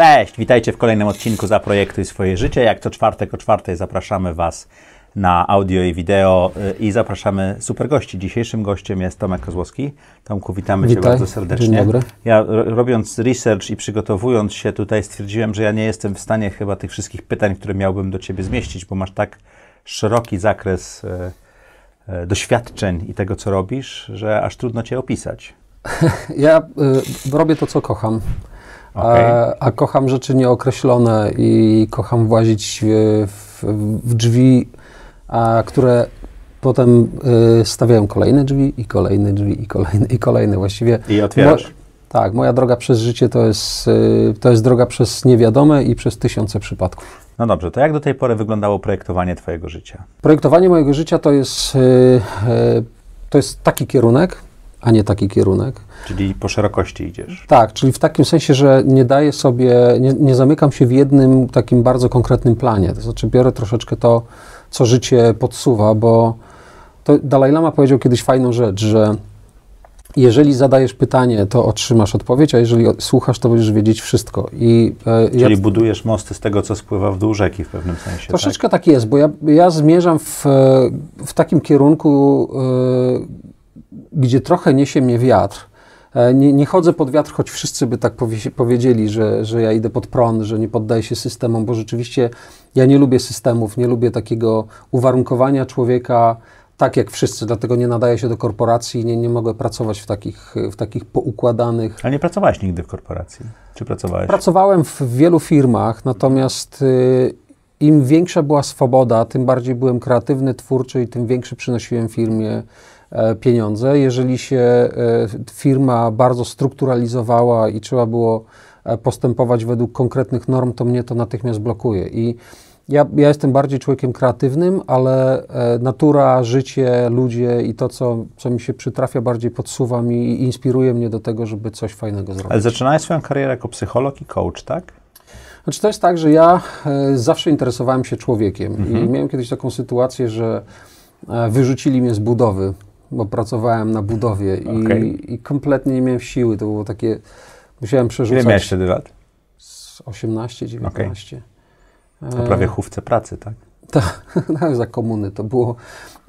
Cześć, witajcie w kolejnym odcinku za projektu i swoje życie. Jak co czwartek o czwartej zapraszamy Was na audio i wideo y, i zapraszamy super gości. Dzisiejszym gościem jest Tomek Kozłowski. Tomku, witamy Witaj. Cię bardzo serdecznie. Dzień dobry. Ja robiąc research i przygotowując się tutaj stwierdziłem, że ja nie jestem w stanie chyba tych wszystkich pytań, które miałbym do Ciebie zmieścić, bo masz tak szeroki zakres e, e, doświadczeń i tego, co robisz, że aż trudno Cię opisać. Ja y, robię to, co kocham. Okay. A, kocham rzeczy nieokreślone i kocham włazić e, w, w drzwi, a, które potem y, stawiają kolejne drzwi i kolejne drzwi i kolejne i kolejne właściwie. I otwierasz. Mo tak, moja droga przez życie to jest, y, to jest droga przez niewiadome i przez tysiące przypadków. No dobrze, to jak do tej pory wyglądało projektowanie Twojego życia? Projektowanie mojego życia to jest, y, to jest taki kierunek, a nie taki kierunek. Czyli po szerokości idziesz. Tak, czyli w takim sensie, że nie daję sobie, nie, nie zamykam się w jednym takim bardzo konkretnym planie. To znaczy biorę troszeczkę to, co życie podsuwa, bo to Dalaj Lama powiedział kiedyś fajną rzecz, że jeżeli zadajesz pytanie, to otrzymasz odpowiedź, a jeżeli słuchasz, to będziesz wiedzieć wszystko. I, e, Czyli ja... budujesz mosty z tego, co spływa w dół rzeki w pewnym sensie. Tak? Troszeczkę tak, tak jest, bo ja, ja zmierzam w, e, w takim kierunku, e, gdzie trochę niesie mnie wiatr. E, nie, nie, chodzę pod wiatr, choć wszyscy by tak powiedzieli, że, że ja idę pod prąd, że nie poddaję się systemom, bo rzeczywiście ja nie lubię systemów, nie lubię takiego uwarunkowania człowieka tak jak wszyscy, dlatego nie nadaję się do korporacji, nie, nie mogę pracować w takich, w takich poukładanych. A nie pracowałeś nigdy w korporacji? Czy pracowałeś? Pracowałem w wielu firmach, natomiast y, im większa była swoboda, tym bardziej byłem kreatywny, twórczy i tym większy przynosiłem firmie E, pieniądze. Jeżeli się e, firma bardzo strukturalizowała i trzeba było e, postępować według konkretnych norm, to mnie to natychmiast blokuje. I ja, ja jestem bardziej człowiekiem kreatywnym, ale natura, życie, ludzie i to, co, co mi się przytrafia, bardziej podsuwa mi i inspiruje mnie do tego, żeby coś fajnego zrobić. Ale zaczynałeś swoją karierę jako psycholog i coach, tak? Znaczy, to jest tak, że ja zawsze interesowałem się człowiekiem mhm. i miałem kiedyś taką sytuację, że wyrzucili mnie z budowy bo pracowałem na budowie i, okay. i kompletnie nie miałem siły. To było takie, musiałem przerzucać. Ile miałeś wtedy lat? 18, 19. Okay. To prawie chówce pracy, tak? Tak, za komuny to było.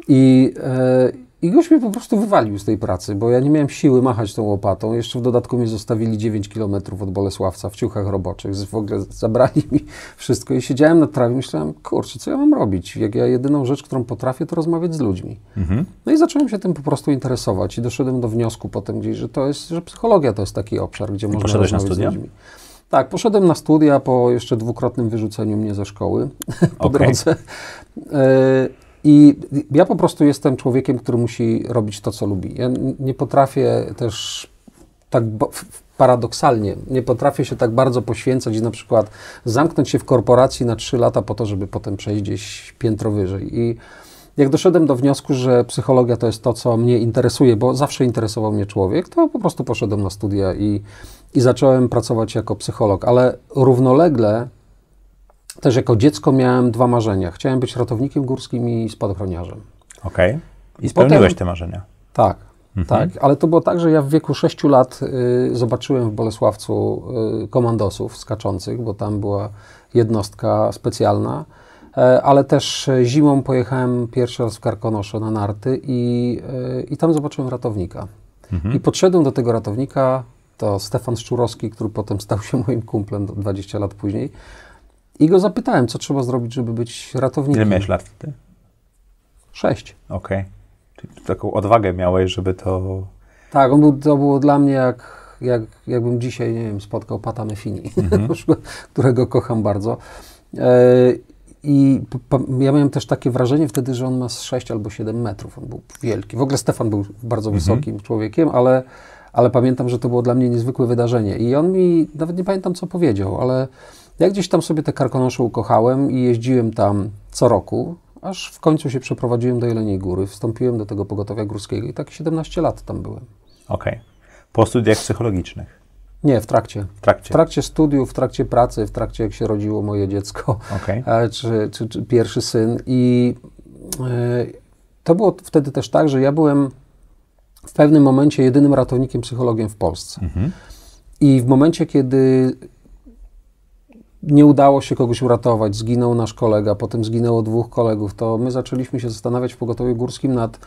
I, e, i gość mnie po prostu wywalił z tej pracy, bo ja nie miałem siły machać tą łopatą. Jeszcze w dodatku mnie zostawili 9 km od Bolesławca w ciuchach roboczych. W ogóle zabrali mi wszystko i siedziałem na trawie. Myślałem, kurczę, co ja mam robić? Jak ja jedyną rzecz, którą potrafię, to rozmawiać z ludźmi. Mhm. No i zacząłem się tym po prostu interesować i doszedłem do wniosku potem gdzieś, że to jest, że psychologia to jest taki obszar, gdzie I można rozmawiać na studia? z ludźmi. Tak, poszedłem na studia po jeszcze dwukrotnym wyrzuceniu mnie ze szkoły po okay. drodze. E, i ja po prostu jestem człowiekiem, który musi robić to, co lubi. Ja nie potrafię też tak paradoksalnie, nie potrafię się tak bardzo poświęcać i na przykład zamknąć się w korporacji na trzy lata po to, żeby potem przejść gdzieś piętro wyżej. I jak doszedłem do wniosku, że psychologia to jest to, co mnie interesuje, bo zawsze interesował mnie człowiek, to po prostu poszedłem na studia i, i zacząłem pracować jako psycholog, ale równolegle też jako dziecko miałem dwa marzenia. Chciałem być ratownikiem górskim i spadochroniarzem. Okej. Okay. I spełniłeś Potem, te marzenia. Tak, mhm. tak. Ale to było tak, że ja w wieku 6 lat y, zobaczyłem w Bolesławcu y, komandosów skaczących, bo tam była jednostka specjalna. E, ale też e, zimą pojechałem pierwszy raz w Karkonosze na narty i, e, i tam zobaczyłem ratownika. Mhm. I podszedłem do tego ratownika, to Stefan Szczurowski, który potem stał się moim kumplem 20 lat później. I go zapytałem, co trzeba zrobić, żeby być ratownikiem. Ile miałeś lat wtedy? Sześć. Okej. Okay. Czyli taką odwagę miałeś, żeby to... Tak, on był, to było dla mnie jak, jak, jakbym dzisiaj, nie wiem, spotkał Pata Mefini, mm -hmm. którego kocham bardzo. E, i ja miałem też takie wrażenie wtedy, że on ma 6 albo 7 metrów. On był wielki. W ogóle Stefan był bardzo mhm. wysokim człowiekiem, ale, ale pamiętam, że to było dla mnie niezwykłe wydarzenie. I on mi, nawet nie pamiętam co powiedział, ale ja gdzieś tam sobie te karkonosze ukochałem i jeździłem tam co roku, aż w końcu się przeprowadziłem do Jeleniej Góry, wstąpiłem do tego pogotowia górskiego i tak 17 lat tam byłem. Okej. Okay. Po studiach psychologicznych? Nie, w trakcie. w trakcie. W trakcie studiów, w trakcie pracy, w trakcie jak się rodziło moje dziecko, okay. czy, czy, czy, pierwszy syn. I yy, to było wtedy też tak, że ja byłem w pewnym momencie jedynym ratownikiem psychologiem w Polsce. Mhm. I w momencie, kiedy nie udało się kogoś uratować, zginął nasz kolega, potem zginęło dwóch kolegów, to my zaczęliśmy się zastanawiać w pogotowiu górskim nad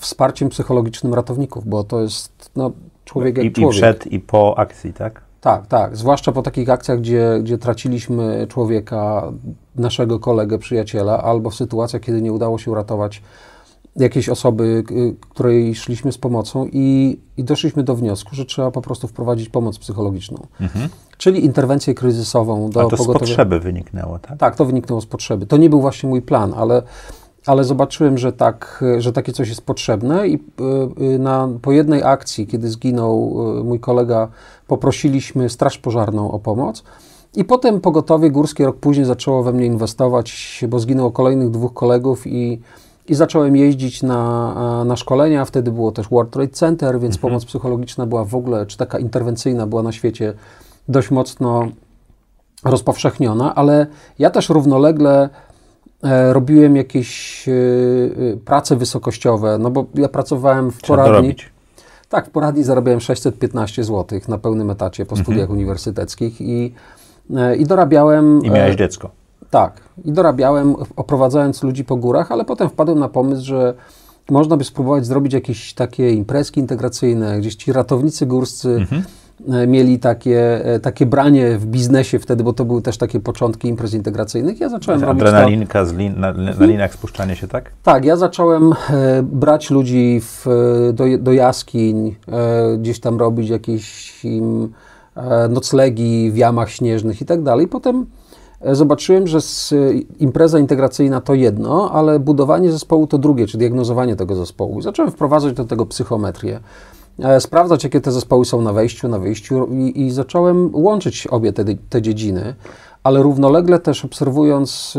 wsparciem psychologicznym ratowników, bo to jest no, człowiek jak I, człowiek. I przed i po akcji, tak? Tak, tak. Zwłaszcza po takich akcjach, gdzie, gdzie traciliśmy człowieka, naszego kolegę, przyjaciela, albo w sytuacjach, kiedy nie udało się uratować jakiejś osoby, której szliśmy z pomocą i, i, doszliśmy do wniosku, że trzeba po prostu wprowadzić pomoc psychologiczną. Mhm. Czyli interwencję kryzysową do A to pogotowia. z potrzeby wyniknęło, tak? Tak, to wyniknęło z potrzeby. To nie był właśnie mój plan, ale, ale zobaczyłem, że, tak, że takie coś jest potrzebne i y, y, na, po jednej akcji, kiedy zginął y, mój kolega, poprosiliśmy Straż Pożarną o pomoc. I potem pogotowie górskie rok później zaczęło we mnie inwestować, bo zginęło kolejnych dwóch kolegów i i zacząłem jeździć na, e, na szkolenia, wtedy było też World Trade Center, więc mhm. pomoc psychologiczna była w ogóle, czy taka interwencyjna była na świecie dość mocno rozpowszechniona, ale ja też równolegle e, robiłem jakieś e, prace wysokościowe, no bo ja pracowałem w Trzeba poradni. Tak, w poradni zarabiałem 615 zł na pełnym etacie po studiach mhm. uniwersyteckich i, i dorabiałem. I miałeś dziecko. Tak. I dorabiałem, oprowadzając ludzi po górach, ale potem wpadłem na pomysł, że można by spróbować zrobić jakieś takie imprezki integracyjne, gdzieś ci ratownicy górscy mhm. E, mieli takie, e, takie branie w biznesie wtedy, bo to były też takie początki imprez integracyjnych. Ja zacząłem robić Adrenalinka lin, na, na, linach spuszczanie się, tak? Tak, ja zacząłem e, brać ludzi w, do, do jaskiń, gdzieś tam robić jakieś im, noclegi w jamach śnieżnych i tak dalej. Potem E, zobaczyłem, że e, impreza integracyjna to jedno, ale budowanie zespołu to drugie, czy diagnozowanie tego zespołu. I zacząłem wprowadzać do tego psychometrię e, sprawdzać, jakie te zespoły są na wejściu, na wyjściu i, i zacząłem łączyć obie te, te, dziedziny, ale równolegle też obserwując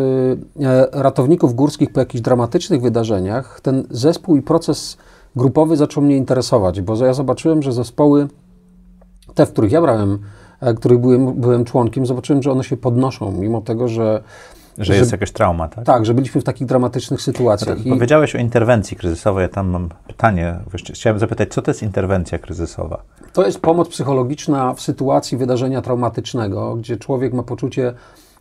ratowników górskich po jakichś dramatycznych wydarzeniach, ten zespół i proces grupowy zaczął mnie interesować, bo ja zobaczyłem, że zespoły, te, w których ja brałem E, których byłem, byłem członkiem, zobaczyłem, że one się podnoszą, mimo tego, że że, że jest jakaś trauma, tak? Tak, że byliśmy w takich dramatycznych sytuacjach. No, i... Powiedziałeś o interwencji kryzysowej, ja tam mam pytanie. Chciałem zapytać, co to jest interwencja kryzysowa? To jest pomoc psychologiczna w sytuacji wydarzenia traumatycznego, gdzie człowiek ma poczucie,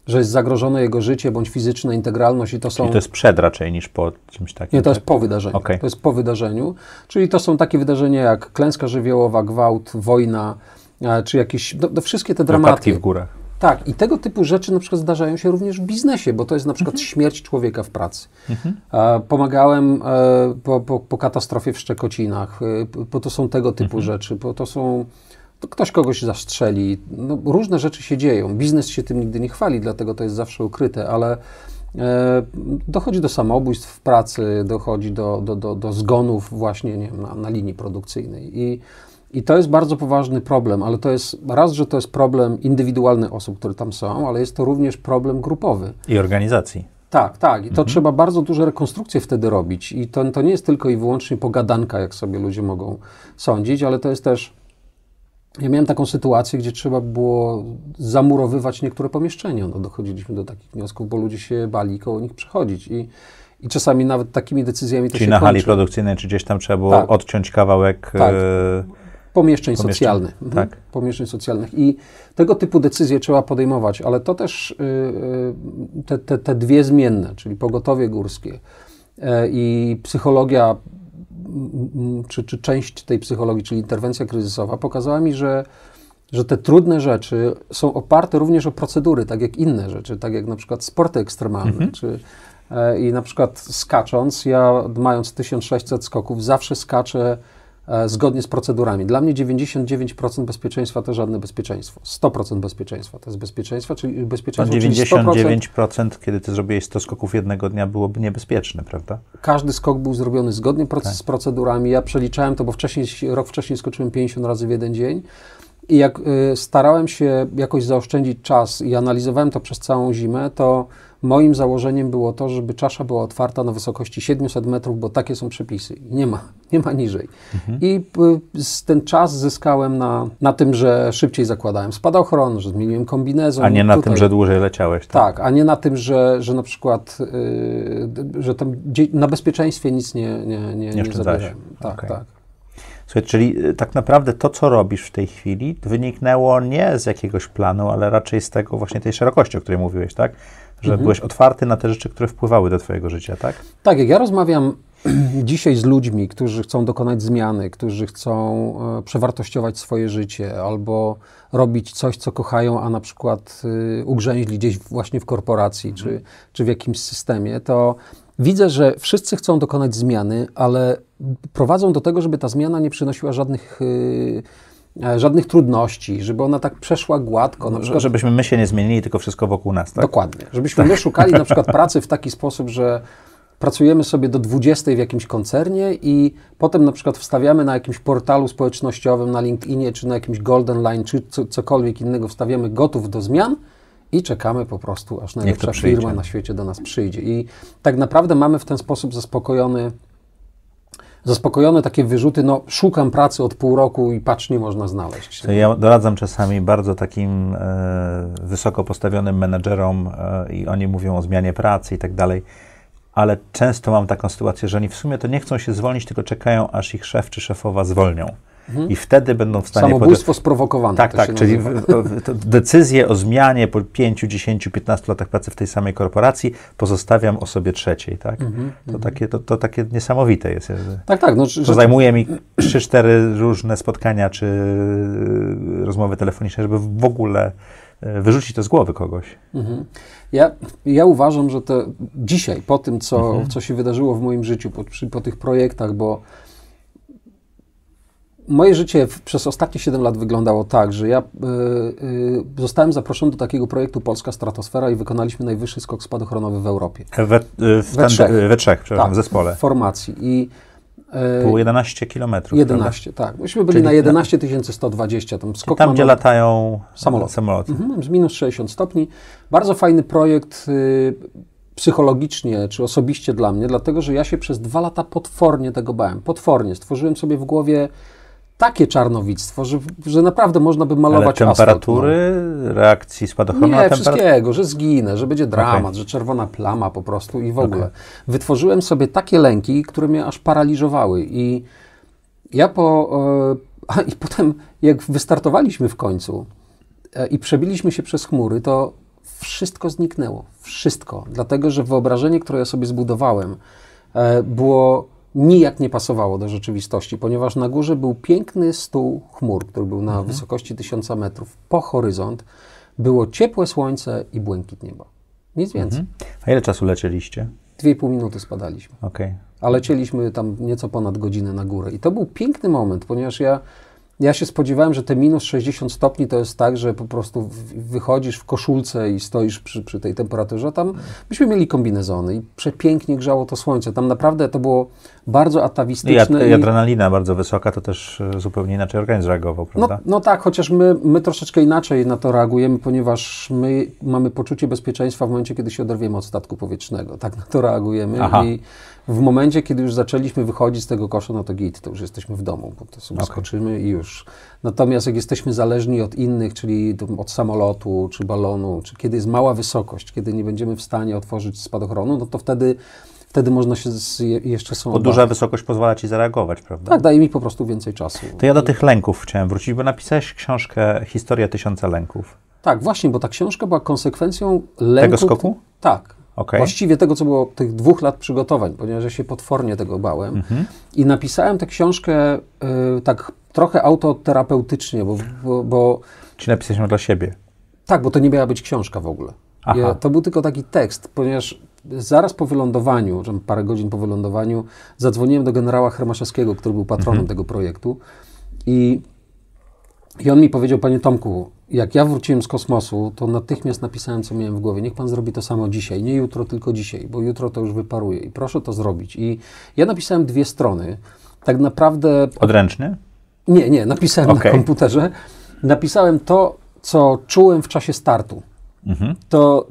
że jest zagrożone jego życie bądź fizyczna integralność i to są... Czyli to jest przed raczej niż po czymś takim? Nie, to jest tak? po wydarzeniu. Okay. To jest po wydarzeniu, czyli to są takie wydarzenia jak klęska żywiołowa, gwałt, wojna, czy jakieś, no, no wszystkie te dramaty. Notatki w górę. Tak, i tego typu rzeczy na przykład zdarzają się również w biznesie, bo to jest na przykład mhm. śmierć człowieka w pracy. Mhm. pomagałem e, po, po, po, katastrofie w Szczekocinach, bo e, to są tego typu mhm. rzeczy, bo to są to ktoś kogoś zastrzeli. No, różne rzeczy się dzieją. Biznes się tym nigdy nie chwali, dlatego to jest zawsze ukryte, ale e, dochodzi do samobójstw w pracy, dochodzi do, do, do, do zgonów właśnie nie wiem, na, na linii produkcyjnej. I i to jest bardzo poważny problem, ale to jest raz, że to jest problem indywidualny osób, które tam są, ale jest to również problem grupowy. I organizacji. Tak, tak. I to mhm. trzeba bardzo duże rekonstrukcje wtedy robić. I to, to nie jest tylko i wyłącznie pogadanka, jak sobie ludzie mogą sądzić, ale to jest też. Ja miałem taką sytuację, gdzie trzeba było zamurowywać niektóre pomieszczenia. No, dochodziliśmy do takich wniosków, bo ludzie się bali koło nich przechodzić. I, i czasami nawet takimi decyzjami to Czyli się na hali produkcyjnej, czy gdzieś tam trzeba było tak. odciąć kawałek. Tak. E, Pomieszczeń, pomieszczeń socjalnych. Mhm. Tak. Pomieszczeń socjalnych. I tego typu decyzje trzeba podejmować, ale to też y, y, te, te, te dwie zmienne, czyli pogotowie górskie e, i psychologia, czy, czy część tej psychologii, czyli interwencja kryzysowa, pokazała mi, że że te trudne rzeczy są oparte również o procedury, tak jak inne rzeczy, tak jak na przykład sporty ekstremalne, mhm. czy, e, i na przykład skacząc, ja mając 1600 skoków, zawsze skaczę E, zgodnie z procedurami. Dla mnie 99% bezpieczeństwa to żadne bezpieczeństwo. 100% bezpieczeństwa to jest bezpieczeństwo, czyli bezpieczeństwo. No 99%, kiedy ty zrobiłeś 100 skoków jednego dnia, byłoby niebezpieczne, prawda? Każdy skok był zrobiony zgodnie proces, tak. z procedurami. Ja przeliczałem to, bo wcześniej, rok wcześniej skoczyłem 50 razy w jeden dzień. I jak y, starałem się jakoś zaoszczędzić czas i analizowałem to przez całą zimę, to Moim założeniem było to, żeby czasza była otwarta na wysokości 700 metrów, bo takie są przepisy. Nie ma, nie ma niżej. Mhm. I y, ten czas zyskałem na, na tym, że szybciej zakładałem spadochron, że zmieniłem kombinezon. A nie na Tutaj. tym, że dłużej leciałeś, tak? Tak, a nie na tym, że, że na przykład yy, że tam na bezpieczeństwie nic nie, nie, nie, nie, nie zabierałem. Tak, okay. tak. Słuchaj, czyli y, tak naprawdę to, co robisz w tej chwili, wyniknęło nie z jakiegoś planu, ale raczej z tego właśnie tej szerokości, o której mówiłeś, tak? że mhm. byłeś otwarty na te rzeczy, które wpływały do Twojego życia, tak? Tak, jak ja rozmawiam dzisiaj z ludźmi, którzy chcą dokonać zmiany, którzy chcą e, przewartościować swoje życie albo robić coś, co kochają, a na przykład y, ugrzęźli gdzieś właśnie w korporacji mhm. czy, czy w jakimś systemie, to widzę, że wszyscy chcą dokonać zmiany, ale prowadzą do tego, żeby ta zmiana nie przynosiła żadnych. Y, E, żadnych trudności, żeby ona tak przeszła gładko. Na no, przykład, żebyśmy my się nie zmienili, tylko wszystko wokół nas, tak? Dokładnie. Żebyśmy tak. my szukali na przykład pracy w taki sposób, że pracujemy sobie do 20 w jakimś koncernie i potem na przykład wstawiamy na jakimś portalu społecznościowym, na LinkedInie, czy na jakimś Golden Line, czy cokolwiek innego, wstawiamy gotów do zmian i czekamy po prostu, aż najlepsza firma na świecie do nas przyjdzie. I tak naprawdę mamy w ten sposób zaspokojony zaspokojone takie wyrzuty, no szukam pracy od pół roku i patrz, nie można znaleźć. To ja doradzam czasami bardzo takim e, wysoko postawionym menedżerom e, i oni mówią o zmianie pracy i tak dalej, ale często mam taką sytuację, że oni w sumie to nie chcą się zwolnić, tylko czekają, aż ich szef czy szefowa zwolnią i wtedy będą w stanie... Samobójstwo pod... sprowokowane. Tak, tak, czyli w, w, decyzję o zmianie po 5, 10, 15 latach pracy w tej samej korporacji pozostawiam osobie trzeciej, tak? Mhm, to, mhm. takie, to, to, takie niesamowite jest. Tak, tak. No, to że... zajmuje mi 3-4 różne spotkania czy y, rozmowy telefoniczne, żeby w ogóle y, wyrzucić to z głowy kogoś. Mhm. Ja, ja uważam, że to dzisiaj, po tym, co, co się wydarzyło w moim życiu, po, po tych projektach, bo moje życie w, przez ostatnie 7 lat wyglądało tak, że ja y, y, zostałem zaproszony do takiego projektu Polska Stratosfera i wykonaliśmy najwyższy skok spadochronowy w Europie. E, we, w we, ten, trzech. we trzech, przepraszam, tak, w zespole. W formacji. I było 11 kilometrów. 11, prawda? tak. Myśmy byli Czyli na 11 120. Tam, skok tam gdzie latają samoloty. samoloty. Mhm, z minus 60 stopni. Bardzo fajny projekt y, psychologicznie czy osobiście dla mnie, dlatego że ja się przez dwa lata potwornie tego bałem. Potwornie. Stworzyłem sobie w głowie takie czarnowictwo, że, że naprawdę można by malować Ale temperatury, asfalt, no. reakcji spadochronu Nie, wszystkiego, że zginę, że będzie dramat, okay. że czerwona plama po prostu i w ogóle. Wytworzyłem sobie takie lęki, które mnie aż paraliżowały i ja po... E, I potem, jak wystartowaliśmy w końcu e, i przebiliśmy się przez chmury, to wszystko zniknęło. Wszystko. Dlatego, że wyobrażenie, które ja sobie zbudowałem, e, było nijak nie pasowało do rzeczywistości, ponieważ na górze był piękny stół chmur, który był na mhm. wysokości tysiąca metrów po horyzont. Było ciepłe słońce i błękit nieba. Nic więcej. Mhm. A ile czasu leczyliście? Dwie i pół minuty spadaliśmy. Okay. A lecieliśmy tam nieco ponad godzinę na górę. I to był piękny moment, ponieważ ja ja się spodziewałem, że te minus 60 stopni to jest tak, że po prostu wychodzisz w koszulce i stoisz przy, przy tej temperaturze. Tam myśmy mieli kombinezony i przepięknie grzało to słońce. Tam naprawdę to było bardzo atawistyczne. I, adrenalina i... bardzo wysoka, to też e, zupełnie inaczej organizm reagował, no, prawda? No, no, tak, chociaż my, my troszeczkę inaczej na to reagujemy, ponieważ my mamy poczucie bezpieczeństwa w momencie, kiedy się oderwiemy od statku powietrznego. Tak na to reagujemy Aha. i w momencie, kiedy już zaczęliśmy wychodzić z tego kosza, no to git, to już jesteśmy w domu, bo to sobie okay. skoczymy i już. Natomiast jak jesteśmy zależni od innych, czyli od samolotu, czy balonu, czy kiedy jest mała wysokość, kiedy nie będziemy w stanie otworzyć spadochronu, no to wtedy wtedy można się jeszcze są. Bo duża wysokość pozwala ci zareagować, prawda? Tak, daje mi po prostu więcej czasu. To ja do tych lęków chciałem wrócić, bo napisałeś książkę Historia tysiąca lęków. Tak, właśnie, bo ta książka była konsekwencją lęku. Tego skoku? Tak. Okay. Właściwie tego, co było tych dwóch lat przygotowań, ponieważ ja się potwornie tego bałem. Mhm. I napisałem tę książkę y, tak trochę autoterapeutycznie, bo, bo, bo... napisałeś ją dla siebie? Tak, bo to nie miała być książka w ogóle. Ja, to był tylko taki tekst, ponieważ zaraz po wylądowaniu, parę godzin po wylądowaniu, zadzwoniłem do generała Hermaszewskiego, który był patronem mhm. tego projektu i, i on mi powiedział, panie Tomku, jak ja wróciłem z kosmosu, to natychmiast napisałem, co miałem w głowie. Niech pan zrobi to samo dzisiaj, nie jutro, tylko dzisiaj, bo jutro to już wyparuje i proszę to zrobić. I ja napisałem dwie strony. Tak naprawdę. Odręcznie? Nie, nie, napisałem okay. na komputerze. Napisałem to, co czułem w czasie startu. Mhm. To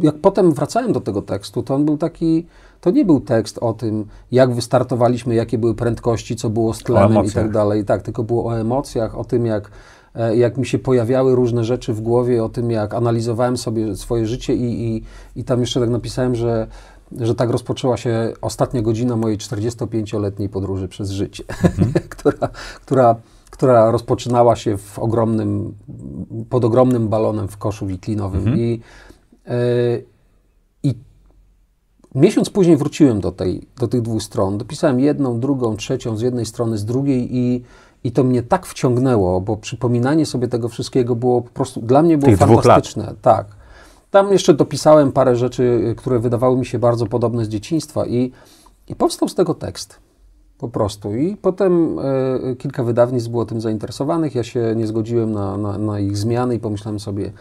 jak potem wracałem do tego tekstu, to on był taki. To nie był tekst o tym, jak wystartowaliśmy, jakie były prędkości, co było z tlenem i tak dalej. Tak, tylko było o emocjach, o tym, jak E, jak mi się pojawiały różne rzeczy w głowie o tym, jak analizowałem sobie swoje życie i, i, i tam jeszcze tak napisałem, że że tak rozpoczęła się ostatnia godzina mojej 45-letniej podróży przez życie, mhm. która, która, która rozpoczynała się w ogromnym, pod ogromnym balonem w koszu wiklinowym. Mhm. I, yy, I miesiąc później wróciłem do, tej, do tych dwóch stron. Dopisałem jedną, drugą, trzecią z jednej strony, z drugiej i i to mnie tak wciągnęło, bo przypominanie sobie tego wszystkiego było po prostu, dla mnie było Tych fantastyczne. Tak. Tam jeszcze dopisałem parę rzeczy, y, które wydawały mi się bardzo podobne z dzieciństwa i, i powstał z tego tekst. Po prostu. I potem y, y, kilka wydawnictw było tym zainteresowanych. Ja się nie zgodziłem na, na, na, ich zmiany i pomyślałem sobie,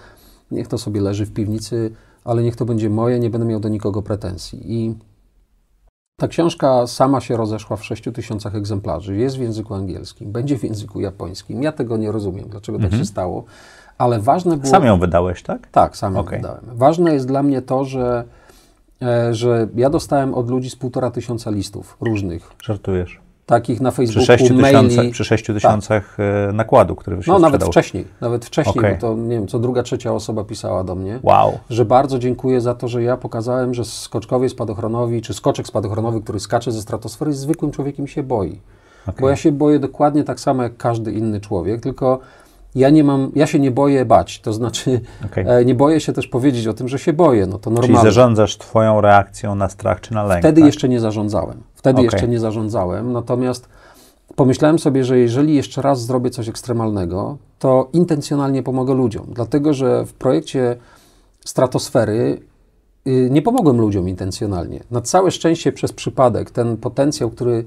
niech to sobie leży w piwnicy, ale niech to będzie moje, nie będę miał do nikogo pretensji. I ta książka sama się rozeszła w 6 tysiącach egzemplarzy. Jest w języku angielskim, będzie w języku japońskim. Ja tego nie rozumiem, dlaczego tak mhm. się stało, ale ważne było. Sam ją wydałeś, tak? Tak, sam ją okay. wydałem. Ważne jest dla mnie to, że, e, że ja dostałem od ludzi z półtora tysiąca listów różnych. Żartujesz takich na Facebooku, przy 6 maili. przy 6 tysiącach tak. nakładu, który się No nawet wcześniej, nawet wcześniej, okay. bo to nie wiem, co druga, trzecia osoba pisała do mnie, wow. że bardzo dziękuję za to, że ja pokazałem, że skoczkowie spadochronowi, czy skoczek spadochronowy, który skacze ze stratosfery, zwykłym człowiekiem się boi. Okay. Bo ja się boję dokładnie tak samo jak każdy inny człowiek, tylko ja nie mam, ja się nie boję bać, to znaczy okay. E, nie boję się też powiedzieć o tym, że się boję, no to normalnie. Czyli zarządzasz twoją reakcją na strach czy na lęk, Wtedy tak? jeszcze nie zarządzałem, wtedy okay. jeszcze nie zarządzałem, natomiast pomyślałem sobie, że jeżeli jeszcze raz zrobię coś ekstremalnego, to intencjonalnie pomogę ludziom, dlatego że w projekcie Stratosfery y, nie pomogłem ludziom intencjonalnie. Na całe szczęście przez przypadek ten potencjał, który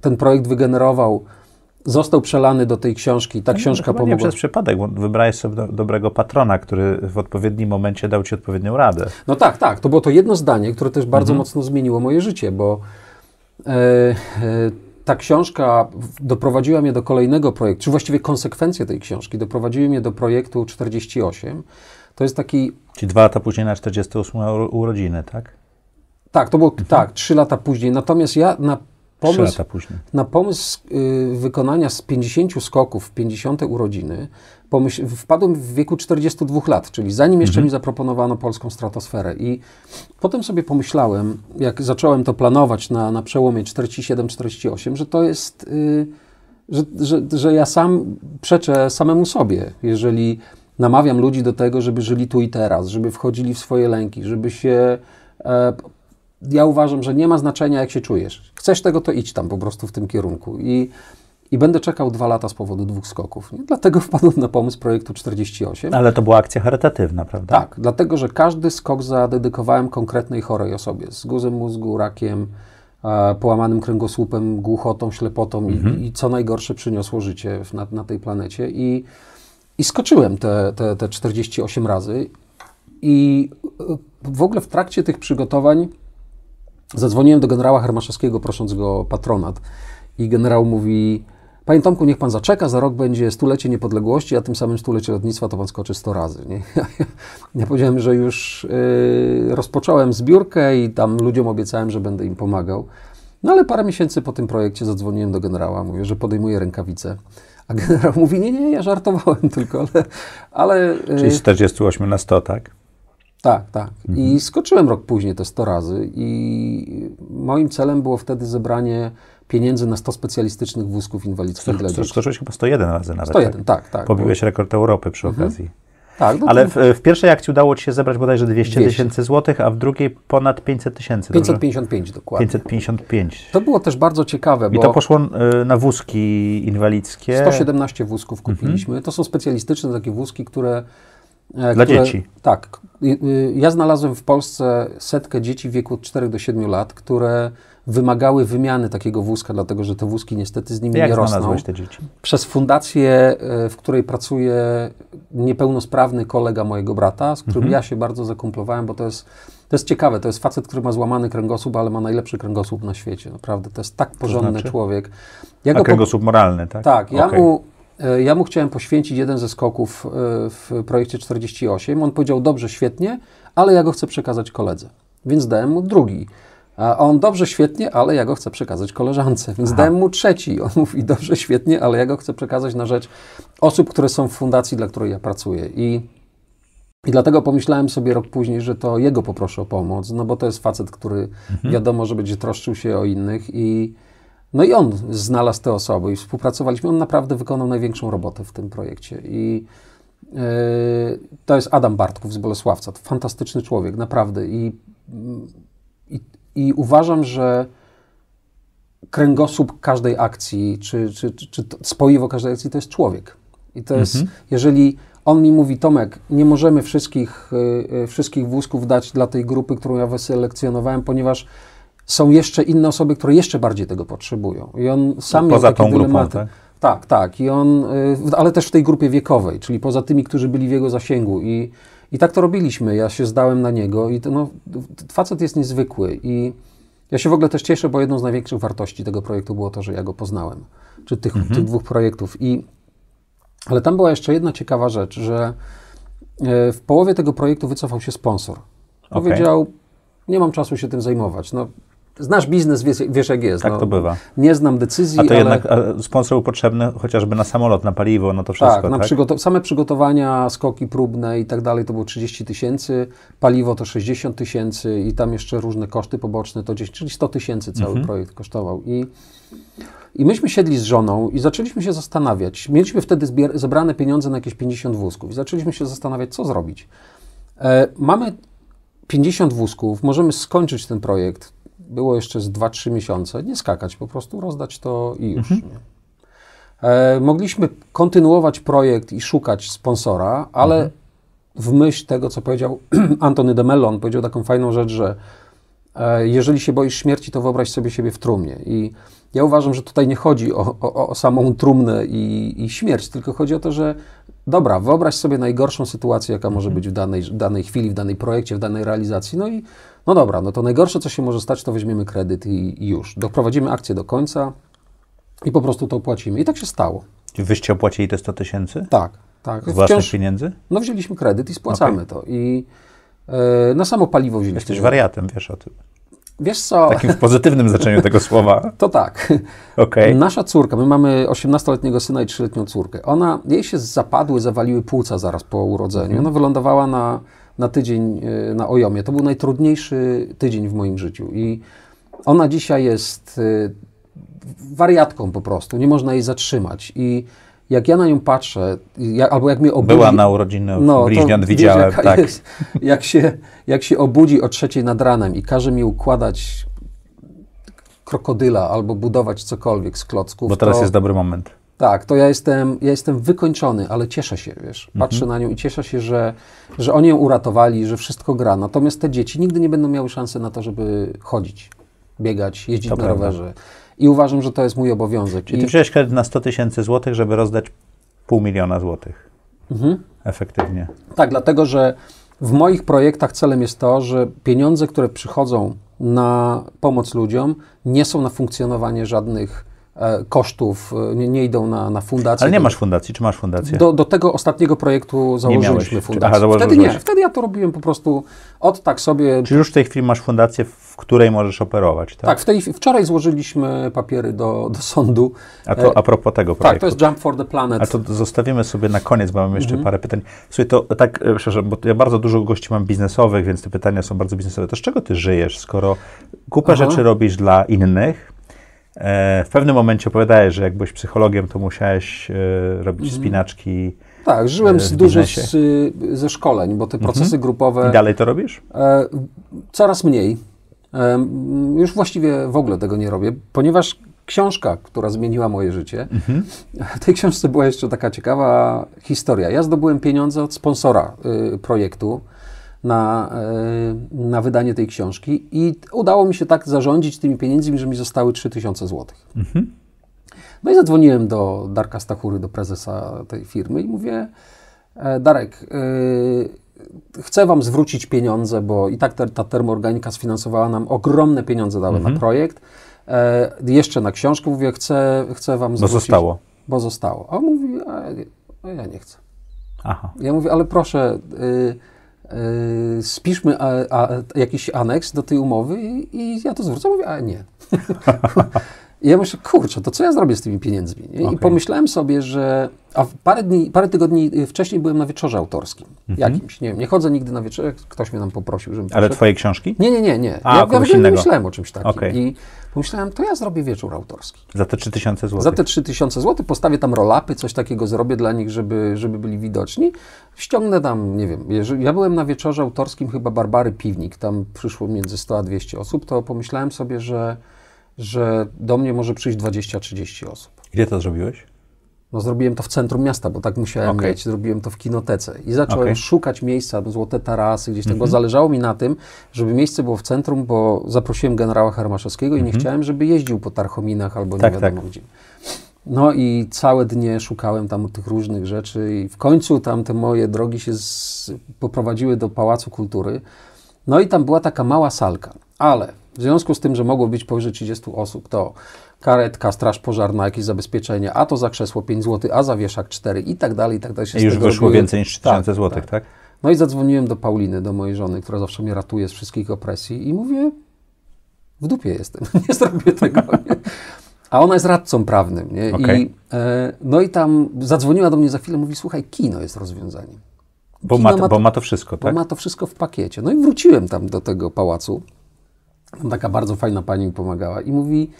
ten projekt wygenerował, został przelany do tej książki. Ta no, książka pomogła. Nie przez przypadek, bo wybrałeś sobie do, dobrego patrona, który w odpowiednim momencie dał ci odpowiednią radę. No tak, tak. To było to jedno zdanie, które też bardzo mhm. mocno zmieniło moje życie, bo e, e, ta książka doprowadziła mnie do kolejnego projektu, czy właściwie konsekwencje tej książki doprowadziły mnie do projektu 48. To jest taki. Czyli dwa lata później na 48 urodziny, tak? Tak, to było mhm. tak, trzy lata później. Natomiast ja na pomysł, na pomysł y, wykonania z 50 skoków w 50 urodziny pomyśl, wpadłem w wieku 42 lat, czyli zanim jeszcze mhm. mi zaproponowano polską stratosferę. I potem sobie pomyślałem, jak zacząłem to planować na, na przełomie 47-48, że to jest, y, że, że, że ja sam przeczę samemu sobie, jeżeli namawiam ludzi do tego, żeby żyli tu i teraz, żeby wchodzili w swoje lęki, żeby się e, ja uważam, że nie ma znaczenia, jak się czujesz. Chcesz tego, to idź tam po prostu w tym kierunku. I, i będę czekał dwa lata z powodu dwóch skoków. Nie? Dlatego wpadłem na pomysł projektu 48. Ale to była akcja charytatywna, prawda? Tak, dlatego, że każdy skok zadedykowałem konkretnej chorej osobie z guzem mózgu, rakiem, e, połamanym kręgosłupem, głuchotą, ślepotą mhm. i, i, co najgorsze przyniosło życie na, na tej planecie. I, i skoczyłem te, te, te 48 razy. I e, w ogóle w trakcie tych przygotowań Zadzwoniłem do generała Hermaszewskiego, prosząc go o patronat i generał mówi, Panie Tomku, niech pan zaczeka, za rok będzie stulecie niepodległości, a tym samym stulecie lotnictwa to pan skoczy 100 razy. Nie? Ja, ja, ja powiedziałem, że już yy, rozpocząłem zbiórkę i tam ludziom obiecałem, że będę im pomagał. No ale parę miesięcy po tym projekcie zadzwoniłem do generała, mówię, że podejmuję rękawice. A generał mówi, nie, nie, ja żartowałem tylko, ale... ale y, Czyli z 48 na 100, tak? Tak, tak. Mhm. I skoczyłem rok później te 100 razy i moim celem było wtedy zebranie pieniędzy na 100 specjalistycznych wózków inwalidzkich Sto, dla dzieci. Skoczyłeś chyba 101 razy nawet. 101, tak, tak. tak Pobiłeś bo... rekord Europy przy mhm. okazji. Tak, no Ale w, w, pierwszej akcji udało Ci się zebrać bodajże 200 tysięcy złotych, a w drugiej ponad 500 tysięcy. 555 dokładnie. 555. To było też bardzo ciekawe. I to poszło y, na wózki inwalidzkie. 117 wózków mhm. kupiliśmy. Mhm. To są specjalistyczne takie wózki, które E, Dla które, dzieci. Tak. Y, y, ja znalazłem w Polsce setkę dzieci w wieku od 4 do 7 lat, które wymagały wymiany takiego wózka, dlatego że te wózki niestety z nimi Jak nie rosną. Jak znalazłeś te dzieci? Przez fundację, e, w której pracuje niepełnosprawny kolega mojego brata, z którym mhm. ja się bardzo zakumplowałem, bo to jest, to jest ciekawe. To jest facet, który ma złamany kręgosłup, ale ma najlepszy kręgosłup na świecie. Naprawdę, to jest tak porządny to znaczy? człowiek. Ja A kręgosłup po... moralny, tak? Tak. Ja okay. mu E, ja mu chciałem poświęcić jeden ze skoków e, w projekcie 48. On powiedział, dobrze, świetnie, ale ja go chcę przekazać koledze. Więc dałem mu drugi. A on dobrze, świetnie, ale ja go chcę przekazać koleżance. Więc Aha. dałem mu trzeci. On mówi dobrze, świetnie, ale ja go chcę przekazać na rzecz osób, które są w fundacji, dla której ja pracuję. I, i dlatego pomyślałem sobie rok później, że to jego poproszę o pomoc, no bo to jest facet, który mhm. wiadomo, że będzie troszczył się o innych i no i on znalazł te osoby i współpracowaliśmy. On naprawdę wykonał największą robotę w tym projekcie. I e, to jest Adam Bartków z Bolesławca. To fantastyczny człowiek, naprawdę. I, i, i uważam, że kręgosłup każdej akcji, czy, czy, czy, czy spoiwo każdej akcji to jest człowiek. I to mhm. jest, jeżeli on mi mówi, Tomek, nie możemy wszystkich, e, e, wszystkich wózków dać dla tej grupy, którą ja wyselekcjonowałem, ponieważ są jeszcze inne osoby, które jeszcze bardziej tego potrzebują. I on sam no, miał poza tą dylematy. grupą, tak? Tak, tak. I on, y, ale też w tej grupie wiekowej, czyli poza tymi, którzy byli w jego zasięgu. I, i tak to robiliśmy. Ja się zdałem na niego i to, no, facet jest niezwykły. I ja się w ogóle też cieszę, bo jedną z największych wartości tego projektu było to, że ja go poznałem. Czy tych, mhm. tych dwóch projektów. I, ale tam była jeszcze jedna ciekawa rzecz, że e, w połowie tego projektu wycofał się sponsor. Powiedział, okay. nie mam czasu się tym zajmować. No, Znasz biznes, wiesz, wiesz jak jest. Tak no. to bywa. Nie znam decyzji, A to ale... jednak e, sponsor potrzebny chociażby na samolot, na paliwo, no to wszystko, tak? na tak? Przygoto same przygotowania, skoki próbne i tak dalej to było 30 tysięcy, paliwo to 60 tysięcy i tam jeszcze różne koszty poboczne to gdzieś, czyli 100 tysięcy cały mhm. projekt kosztował. I, I myśmy siedli z żoną i zaczęliśmy się zastanawiać. Mieliśmy wtedy zebrane pieniądze na jakieś 50 wózków i zaczęliśmy się zastanawiać, co zrobić. E, mamy 50 wózków, możemy skończyć ten projekt było jeszcze z 2-3 miesiące, nie skakać, po prostu rozdać to i już. Mhm. E, mogliśmy kontynuować projekt i szukać sponsora, ale mhm. w myśl tego, co powiedział Antony de Mello, on powiedział taką fajną rzecz, że E, jeżeli się boisz śmierci, to wyobraź sobie siebie w trumnie. I ja uważam, że tutaj nie chodzi o, o, o samą trumnę i, i, śmierć, tylko chodzi o to, że dobra, wyobraź sobie najgorszą sytuację, jaka może mhm. być w danej, danej chwili, w danej projekcie, w danej realizacji. No i no dobra, no to najgorsze, co się może stać, to weźmiemy kredyt i, i już. Doprowadzimy akcję do końca i po prostu to opłacimy. I tak się stało. Wyście opłacili te 100 tysięcy? Tak, tak. Z własnych Wciąż, pieniędzy? No wzięliśmy kredyt i spłacamy okay. to. I E, na samo paliwo zimne. Jesteś wariatem, wiesz o tym. Wiesz co? Takim w pozytywnym znaczeniu tego słowa. To tak. Okay. Nasza córka, my mamy 18-letniego syna i 3-letnią córkę. Ona, jej się zapadły, zawaliły płuca zaraz po urodzeniu. Mhm. Ona wylądowała na, na tydzień e, na Ojomie. To był najtrudniejszy tydzień w moim życiu. I ona dzisiaj jest e, wariatką po prostu. Nie można jej zatrzymać. I jak ja na nią patrzę, albo jak mnie obudzi... Była na urodziny no, bliźniąt, to, widziałem, wiesz, tak. Jest, jak, się, jak się obudzi o trzeciej nad ranem i każe mi układać krokodyla albo budować cokolwiek z klocków... Bo teraz to, jest dobry moment. Tak, to ja jestem, ja jestem wykończony, ale cieszę się, wiesz. Mhm. Patrzę mhm. na nią i cieszę się, że, że oni ją uratowali, że wszystko gra. Natomiast te dzieci nigdy nie będą miały szansy na to, żeby chodzić, biegać, jeździć to na prawda. rowerze i uważam, że to jest mój obowiązek. Czyli I... ty wziąłeś kredyt na 100 tysięcy złotych, żeby rozdać pół miliona złotych mhm. efektywnie. Tak, dlatego że w moich projektach celem jest to, że pieniądze, które przychodzą na pomoc ludziom, nie są na funkcjonowanie żadnych E, kosztów, e, nie, nie, idą na, na fundację. Ale nie masz fundacji, czy masz fundację? Do, do tego ostatniego projektu założyliśmy fundację. Aha, wtedy nie, wtedy ja to robiłem po prostu od tak sobie. Czyli już w tej chwili masz fundację, w której możesz operować, tak? Tak, w tej, wczoraj złożyliśmy papiery do, do sądu. A to e, a propos tego projektu. Tak, to jest Jump for the Planet. A to zostawimy sobie na koniec, bo mam jeszcze mhm. parę pytań. Słuchaj, to tak, przepraszam, bo ja bardzo dużo gości mam biznesowych, więc te pytania są bardzo biznesowe. To z czego ty żyjesz, skoro kupę Aha. rzeczy robisz dla innych, E, w pewnym momencie opowiadałeś, że jak byłeś psychologiem, to musiałeś e, robić mhm. spinaczki. Tak, żyłem e, z dużo z, ze szkoleń, bo te mhm. procesy mhm. grupowe. I dalej to robisz? coraz mniej. już właściwie w ogóle tego nie robię, ponieważ książka, która zmieniła moje życie, mhm. w tej książce była jeszcze taka ciekawa historia. Ja zdobyłem pieniądze od sponsora projektu na, e, na wydanie tej książki i udało mi się tak zarządzić tymi pieniędzmi, że mi zostały 3000 zł. Mhm. No i zadzwoniłem do Darka Stachury, do prezesa tej firmy i mówię, e, Darek, e, chcę wam zwrócić pieniądze, bo i tak ta, termoorganika sfinansowała nam ogromne pieniądze, dała mhm. na projekt, jeszcze na książkę, mówię, chcę, chcę wam bo zwrócić. Bo zostało. Bo zostało. A on mówi, a, a ja nie chcę. Aha. Ja mówię, ale proszę... Yy, spiszmy a, a, jakiś aneks do tej umowy i, i ja to zwrócę, mówię, a nie. I ja myślę, kurczę, to co ja zrobię z tymi pieniędzmi? Okay. I pomyślałem sobie, że. A parę, dni, parę tygodni y, wcześniej byłem na wieczorze autorskim. Mhm. Jakimś. Nie wiem, nie chodzę nigdy na wieczorze. Ktoś mnie tam poprosił, żebym. Ale twojej twoje książki? Nie, nie, nie. nie. A, ja, ja w nie myślałem o czymś takim. Okay. I pomyślałem, to ja zrobię wieczór autorski. Za te 3000 zł. Za te 3000 zł postawię tam rolapy, coś takiego zrobię dla nich, żeby, żeby byli widoczni. Ściągnę tam, nie wiem. Jeżeli, ja byłem na wieczorze autorskim chyba Barbary Piwnik. Tam przyszło między 100 a 200 osób. To pomyślałem sobie, że że do mnie może przyjść 20-30 osób. Gdzie to zrobiłeś? No zrobiłem to w centrum miasta, bo tak musiałem okay. mieć. Zrobiłem to w kinotece i zacząłem okay. szukać miejsca, no, złote tarasy, gdzieś mm -hmm. Zależało mi na tym, żeby miejsce było w centrum, bo zaprosiłem generała Hermaszewskiego mm -hmm. i nie mhm. chciałem, żeby jeździł po Tarchominach albo tak, nie tak. wiadomo tak. gdzie. No i całe dnie szukałem tam tych różnych rzeczy i w końcu tam te moje drogi się z... poprowadziły do Pałacu Kultury. No i tam była taka mała salka, ale w związku z tym, że mogło być powyżej 30 osób, to karetka, straż pożarna, jakieś zabezpieczenie, a to za krzesło 5 zł, a za wieszak 4 i tak dalej, i tak dalej. Się I już wyszło robiły. więcej niż 3000 tak, zł, tak. tak? No i zadzwoniłem do Pauliny, do mojej żony, która zawsze mnie ratuje z wszystkich opresji i mówię, w dupie jestem, nie zrobię tego. Nie? A ona jest radcą prawnym. Nie? Okay. I, e, no i tam zadzwoniła do mnie za chwilę, mówi, słuchaj, kino jest rozwiązaniem. Bo ma, to, ma to, bo ma to wszystko, tak? Bo ma to wszystko w pakiecie. No i wróciłem tam do tego pałacu tam taka bardzo fajna pani mi pomagała i mówi,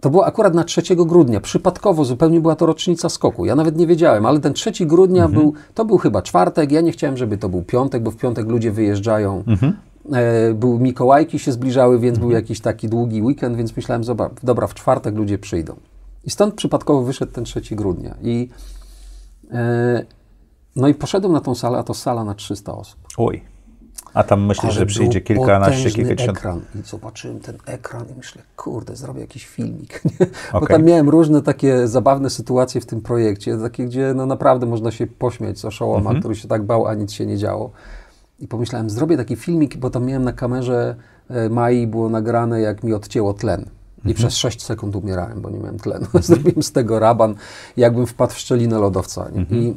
to było akurat na 3 grudnia, przypadkowo zupełnie była to rocznica skoku. Ja nawet nie wiedziałem, ale ten 3 grudnia mhm. był, to był chyba czwartek, ja nie chciałem, żeby to był piątek, bo w piątek ludzie wyjeżdżają. Mhm. E, był Mikołajki się zbliżały, więc mhm. był jakiś taki długi weekend, więc myślałem, zobacz, dobra, w czwartek ludzie przyjdą. I stąd przypadkowo wyszedł ten 3 grudnia. I, e, no i poszedłem na tą salę, a to sala na 300 osób. Oj a tam myślisz, że przyjdzie kilkanaście, kilkadziesiąt... ekran i zobaczyłem ten ekran i myślę, kurde, zrobię jakiś filmik. Nie? Bo okay. tam miałem różne takie zabawne sytuacje w tym projekcie, takie, gdzie no naprawdę można się pośmiać z oszołoma, mhm. który się tak bał, a nic się nie działo. I pomyślałem, zrobię taki filmik, bo tam miałem na kamerze e, Mai było nagrane, jak mi odcięło tlen. I mhm. przez 6 sekund umierałem, bo nie miałem tlenu. Mhm. Zrobiłem z tego raban, jakbym wpadł w szczelinę lodowca. Mhm. I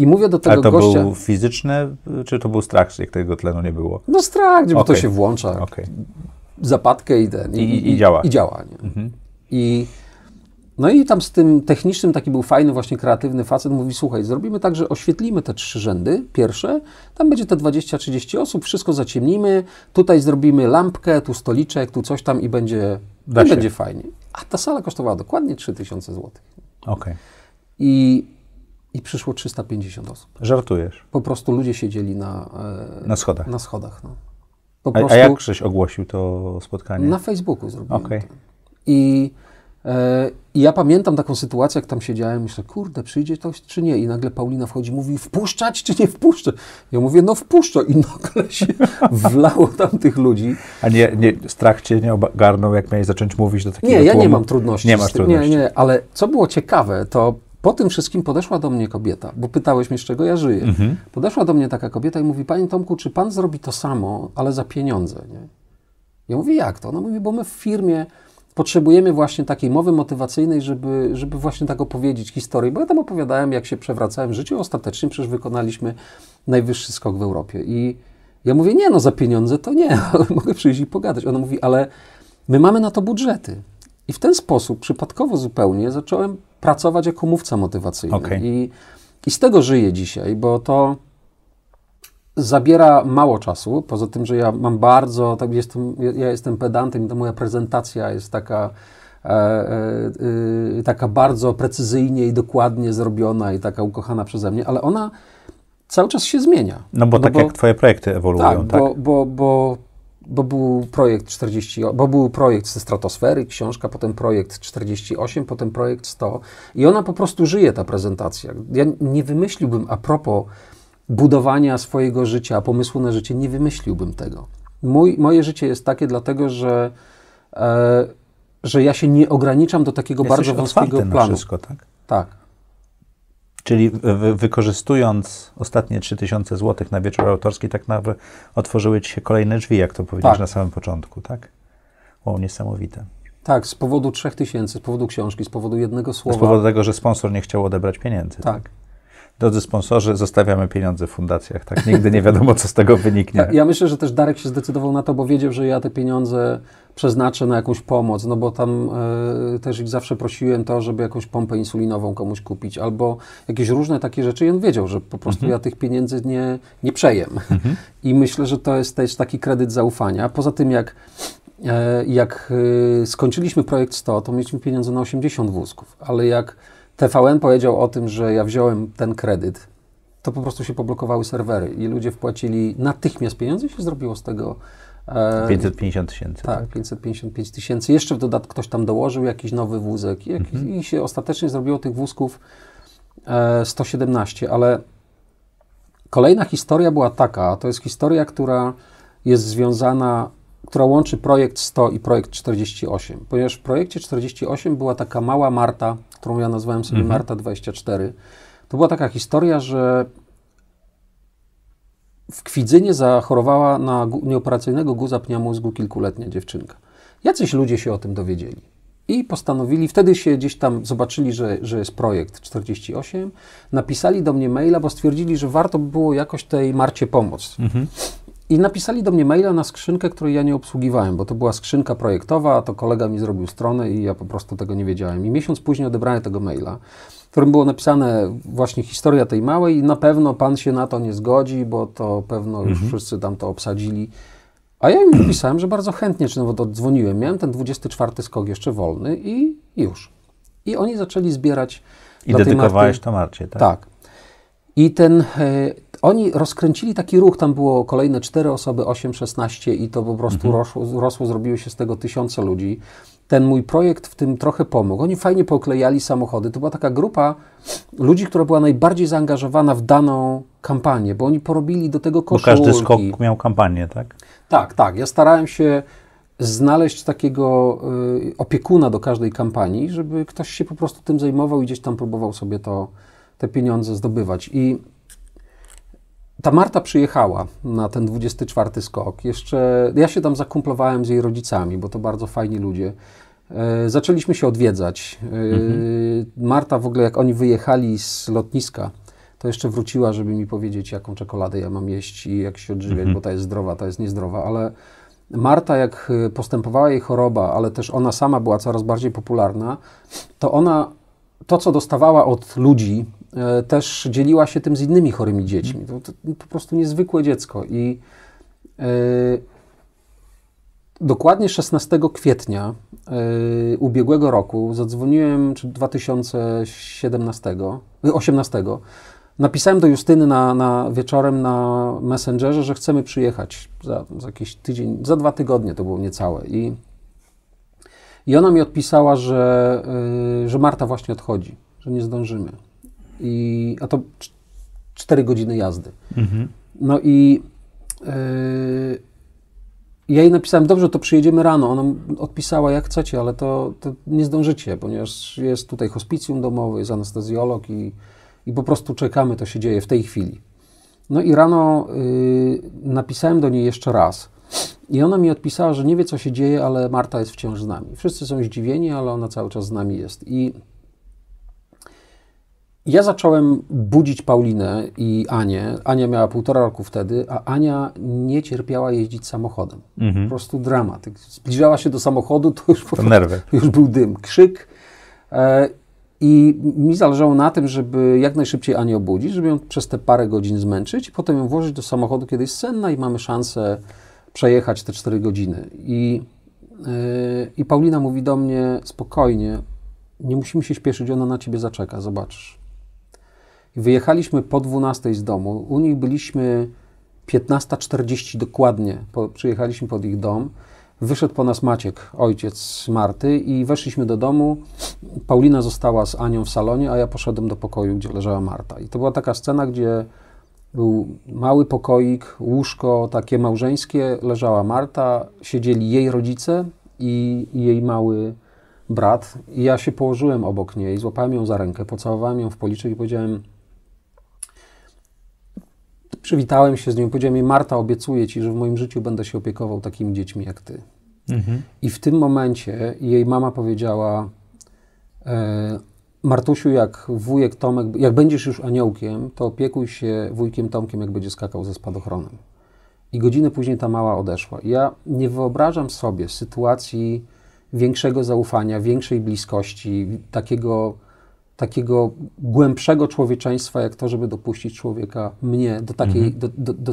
i mówię do tego Ale to gościa. był fizyczny, czy to był strach, jak tego tlenu nie było? No strach, bo okay. to się włącza. Okay. Zapadkę i ten. I, I, i działa. I działa. Nie? Mhm. I, no i tam z tym technicznym taki był fajny, właśnie kreatywny facet. Mówi: Słuchaj, zrobimy tak, że oświetlimy te trzy rzędy pierwsze. Tam będzie te 20-30 osób, wszystko zaciemnimy. Tutaj zrobimy lampkę, tu stoliczek, tu coś tam i będzie, i będzie fajnie. A ta sala kosztowała dokładnie 3000 zł. Okej. Okay. I i przyszło 350 osób. Żartujesz. Po prostu ludzie siedzieli na, e, na schodach. Na schodach no. a, prostu... a, jak ktoś ogłosił to spotkanie? Na Facebooku zrobiłem. Okay. I, e, I ja pamiętam taką sytuację, jak tam siedziałem, myślę, kurde, przyjdzie ktoś czy nie? I nagle Paulina wchodzi, mówi, wpuszczać czy nie wpuszczę? Ja mówię, no wpuszczę. I nagle się wlało tam tych ludzi. A nie, nie strach cię nie ogarnął, jak miałeś zacząć mówić do takiego Nie, ja tłumu? nie mam trudności. Nie masz trudności. Nie, nie, ale co było ciekawe, to po tym wszystkim podeszła do mnie kobieta, bo pytałeś mnie, z czego ja żyję. Mhm. Podeszła do mnie taka kobieta i mówi, panie Tomku, czy pan zrobi to samo, ale za pieniądze? Nie? Ja mówię, jak to? Ona mówi, bo my w firmie potrzebujemy właśnie takiej mowy motywacyjnej, żeby, żeby właśnie tak opowiedzieć historię. Bo ja tam opowiadałem, jak się przewracałem w życiu. Ostatecznie przecież wykonaliśmy najwyższy skok w Europie. I ja mówię, nie no, za pieniądze to nie, ale mogę przyjść i pogadać. Ona mówi, ale my mamy na to budżety. I w ten sposób, przypadkowo zupełnie, zacząłem pracować jako mówca motywacyjny. Okay. I, I z tego żyję dzisiaj, bo to zabiera mało czasu, poza tym, że ja mam bardzo, tak jestem, ja jestem pedantem to moja prezentacja jest taka e, e, y, taka bardzo precyzyjnie i dokładnie zrobiona i taka ukochana przeze mnie, ale ona cały czas się zmienia. No bo no tak bo, jak twoje projekty ewoluują, tak? tak? Bo, bo, bo bo był projekt 40, bo był projekt ze stratosfery, książka, potem projekt 48, potem projekt 100 i ona po prostu żyje, ta prezentacja. Ja nie wymyśliłbym a propos budowania swojego życia, pomysłu na życie, nie wymyśliłbym tego. Mój, moje życie jest takie dlatego, że, e, że ja się nie ograniczam do takiego Jesteś bardzo wąskiego planu. Na wszystko, tak? tak. Czyli wykorzystując ostatnie 3000 zł na wieczór autorski, tak naprawdę otworzyły ci się kolejne drzwi, jak to powiedziałeś tak. na samym początku, tak? O, niesamowite. Tak, z powodu 3000, z powodu książki, z powodu jednego słowa. Z powodu tego, że sponsor nie chciał odebrać pieniędzy. tak? tak? drodzy sponsorzy, zostawiamy pieniądze w fundacjach. Tak nigdy nie wiadomo, co z tego wyniknie. Ja, myślę, że też Darek się zdecydował na to, bo wiedział, że ja te pieniądze przeznaczę na jakąś pomoc, no bo tam y, też ich zawsze prosiłem to, żeby jakąś pompę insulinową komuś kupić, albo jakieś różne takie rzeczy i on wiedział, że po prostu mhm. ja tych pieniędzy nie, nie przejem. Mhm. I myślę, że to jest też taki kredyt zaufania. Poza tym, jak e, jak e, skończyliśmy projekt 100, to mieliśmy pieniądze na 80 wózków, ale jak TVN powiedział o tym, że ja wziąłem ten kredyt, to po prostu się poblokowały serwery i ludzie wpłacili natychmiast pieniądze i się zrobiło z tego 550 e, tysięcy. Tak, 555 tak? tysięcy. Jeszcze w dodatku ktoś tam dołożył jakiś nowy wózek i, mhm. i się ostatecznie zrobiło tych wózków 117, e, ale kolejna historia była taka, to jest historia, która jest związana która łączy projekt 100 i projekt 48, ponieważ w projekcie 48 była taka mała Marta, którą ja nazwałem sobie mhm. Marta 24. To była taka historia, że w Kwidzynie zachorowała na nieoperacyjnego guza pnia mózgu kilkuletnia dziewczynka. Jacyś ludzie się o tym dowiedzieli. I postanowili, wtedy się gdzieś tam zobaczyli, że, że jest projekt 48, napisali do mnie maila, bo stwierdzili, że warto by było jakoś tej Marcie pomóc. Mhm. I napisali do mnie maila na skrzynkę, której ja nie obsługiwałem, bo to była skrzynka projektowa, a to kolega mi zrobił stronę i ja po prostu tego nie wiedziałem. I miesiąc później odebrałem tego maila, w którym było napisane właśnie historia tej małej i na pewno pan się na to nie zgodzi, bo to pewno już mhm. wszyscy tam to obsadzili. A ja im napisałem, że bardzo chętnie, czy nawet oddzwoniłem. Miałem ten 24 skok jeszcze wolny i już. I oni zaczęli zbierać. I dedykowałeś to Marcie, tak? Tak. I ten, e, oni rozkręcili taki ruch, tam było kolejne 4 osoby, 8, 16 i to po prostu mhm. rosło, rosło, zrobiło się z tego tysiące ludzi. Ten mój projekt w tym trochę pomógł. Oni fajnie poklejali samochody. To była taka grupa ludzi, która była najbardziej zaangażowana w daną kampanię, bo oni porobili do tego koszulki. Bo każdy skok miał kampanię, tak? Tak, tak. Ja starałem się znaleźć takiego y, opiekuna do każdej kampanii, żeby ktoś się po prostu tym zajmował i gdzieś tam próbował sobie to, te pieniądze zdobywać. I ta Marta przyjechała na ten 24 skok. Jeszcze ja się tam zakumplowałem z jej rodzicami, bo to bardzo fajni ludzie. E, zaczęliśmy się odwiedzać. E, mhm. Marta w ogóle, jak oni wyjechali z lotniska, to jeszcze wróciła, żeby mi powiedzieć, jaką czekoladę ja mam jeść i jak się odżywiać, mhm. bo ta jest zdrowa, ta jest niezdrowa, ale Marta, jak e, postępowała jej choroba, ale też ona sama była coraz bardziej popularna, to ona to, co dostawała od ludzi, E, też dzieliła się tym z innymi chorymi dziećmi. To, to, to po prostu niezwykłe dziecko. I yy, dokładnie 16 kwietnia yy, ubiegłego roku zadzwoniłem, czy 2017, 18, napisałem do Justyny na, na wieczorem na Messengerze, że chcemy przyjechać za, za jakiś tydzień, za dwa tygodnie to było niecałe. I, i ona mi odpisała, że, yy, że Marta właśnie odchodzi, że nie zdążymy. I, a to 4 godziny jazdy. Mhm. No i yy, ja jej napisałem, dobrze, to przyjedziemy rano. Ona odpisała, jak chcecie, ale to, to nie zdążycie, ponieważ jest tutaj hospicjum domowy, jest anestezjolog i, i po prostu czekamy, to się dzieje w tej chwili. No i rano yy, napisałem do niej jeszcze raz. I ona mi odpisała, że nie wie, co się dzieje, ale Marta jest wciąż z nami. Wszyscy są zdziwieni, ale ona cały czas z nami jest. I ja zacząłem budzić Paulinę i Anię. Ania miała półtora roku wtedy, a Ania nie cierpiała jeździć samochodem. Mhm. Po prostu dramat. zbliżała się do samochodu, to już, po prostu, już był dym, krzyk. E, I mi zależało na tym, żeby jak najszybciej Anię obudzić, żeby ją przez te parę godzin zmęczyć i potem ją włożyć do samochodu, kiedy jest senna i mamy szansę przejechać te cztery godziny. I, e, I Paulina mówi do mnie spokojnie, nie musimy się śpieszyć, ona na ciebie zaczeka, zobaczysz. I wyjechaliśmy po 12 z domu. U nich byliśmy 15.40 dokładnie. Po, przyjechaliśmy pod ich dom. Wyszedł po nas Maciek, ojciec Marty, i weszliśmy do domu. Paulina została z Anią w salonie, a ja poszedłem do pokoju, gdzie leżała Marta. I to była taka scena, gdzie był mały pokoik, łóżko takie małżeńskie, leżała Marta, siedzieli jej rodzice i jej mały brat. I ja się położyłem obok niej, złapałem ją za rękę, pocałowałem ją w policzek i powiedziałem: przywitałem się z nią i powiedziałem jej, Marta, obiecuję ci, że w moim życiu będę się opiekował takimi dziećmi jak ty. Mhm. I w tym momencie jej mama powiedziała, e, Martusiu, jak wujek Tomek, jak będziesz już aniołkiem, to opiekuj się wujkiem Tomkiem, jak będzie skakał ze spadochronem. I godzinę później ta mała odeszła. Ja nie wyobrażam sobie sytuacji większego zaufania, większej bliskości, takiego takiego głębszego człowieczeństwa, jak to, żeby dopuścić człowieka, mnie, do takiej, mhm. do, do, do,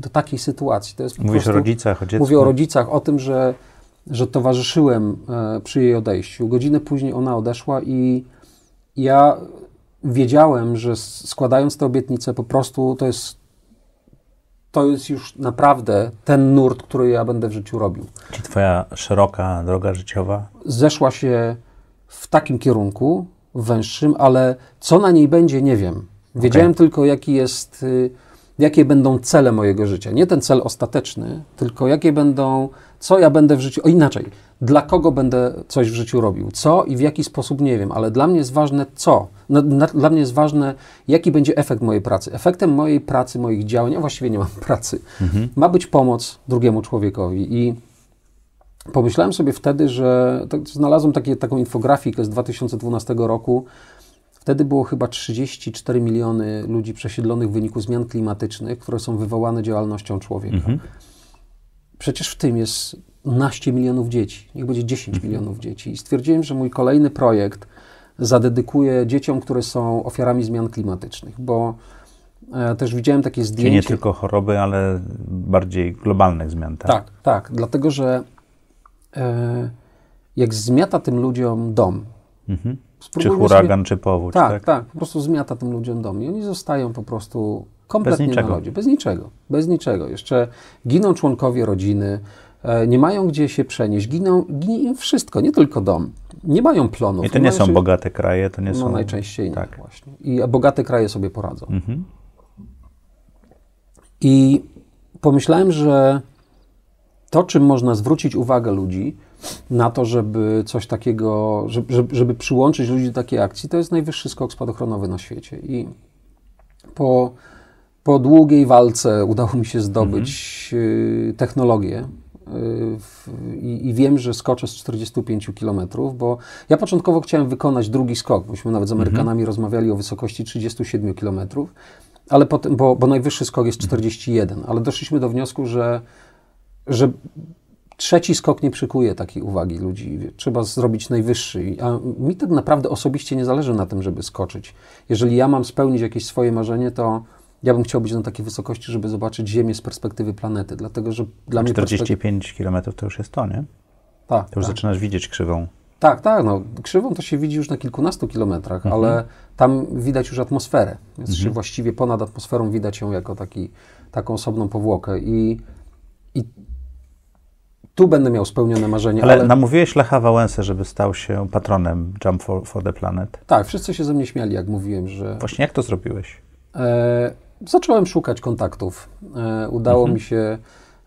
do, takiej sytuacji. To jest Mówisz prostu, o rodzicach, o dziecku. Mówię o rodzicach, o tym, że, że towarzyszyłem e, przy jej odejściu. Godzinę później ona odeszła i ja wiedziałem, że składając tę obietnicę, po prostu to jest, to jest już naprawdę ten nurt, który ja będę w życiu robił. Czy twoja szeroka droga życiowa? Zeszła się w takim kierunku, węższym, ale co na niej będzie, nie wiem. Wiedziałem okay. tylko, jaki jest, y, jakie będą cele mojego życia. Nie ten cel ostateczny, tylko jakie będą, co ja będę w życiu, o inaczej, dla kogo będę coś w życiu robił, co i w jaki sposób, nie wiem, ale dla mnie jest ważne co, no, na, dla mnie jest ważne, jaki będzie efekt mojej pracy. Efektem mojej pracy, moich działań, a właściwie nie mam pracy, mhm. ma być pomoc drugiemu człowiekowi i pomyślałem sobie wtedy, że tak, znalazłem takie, taką infografikę z 2012 roku. Wtedy było chyba 34 miliony ludzi przesiedlonych w wyniku zmian klimatycznych, które są wywołane działalnością człowieka. Mhm. Przecież w tym jest naście milionów dzieci, niech będzie 10 mhm. milionów dzieci. I stwierdziłem, że mój kolejny projekt zadedykuję dzieciom, które są ofiarami zmian klimatycznych, bo e, też widziałem takie zdjęcie. Czyli nie tylko choroby, ale bardziej globalnych zmian, tak? Tak, tak. Dlatego, że E, jak zmiata tym ludziom dom. Mhm. Czy huragan, czy powódź. Tak, tak, tak, po prostu zmiata tym ludziom dom i oni zostają po prostu kompletnie bez na lodzie. Bez niczego, bez niczego. Jeszcze giną członkowie rodziny, e, nie mają gdzie się przenieść, giną, ginie wszystko, nie tylko dom. Nie mają plonów. I to nie, nie są bogate kraje, to nie no, są... najczęściej tak. nie, właśnie. I e, bogate kraje sobie poradzą. Mhm. I pomyślałem, że to, czym można zwrócić uwagę ludzi na to, żeby coś takiego, żeby, żeby przyłączyć ludzi do takiej akcji, to jest najwyższy skok spadochronowy na świecie. I po, po długiej walce udało mi się zdobyć mhm. technologię, y, w, i, i, wiem, że skoczę z 45 km, bo ja początkowo chciałem wykonać drugi skok. Myśmy nawet z mhm. Amerykanami mhm. rozmawiali o wysokości 37 km, ale potem, bo, bo najwyższy skok jest 41, ale doszliśmy do wniosku, że że trzeci skok nie przykuje takiej uwagi ludzi. Trzeba zrobić najwyższy. A mi tak naprawdę osobiście nie zależy na tym, żeby skoczyć. Jeżeli ja mam spełnić jakieś swoje marzenie, to ja bym chciał być na takiej wysokości, żeby zobaczyć Ziemię z perspektywy planety, dlatego że dla mnie... 45 perspektyw... km to już jest to, nie? Tak. To już tak. zaczynasz widzieć krzywą. Tak, tak. No, krzywą to się widzi już na kilkunastu kilometrach, mhm. ale tam widać już atmosferę. Więc mhm. właściwie ponad atmosferą widać ją jako taki, taką osobną powłokę. I tu będę miał spełnione marzenie. Ale, ale... namówiłeś Lecha Wałęsę, żeby stał się patronem Jump for, for, the Planet. Tak, wszyscy się ze mnie śmiali, jak mówiłem, że... Właśnie jak to zrobiłeś? E, zacząłem szukać kontaktów. E, udało mhm. mi się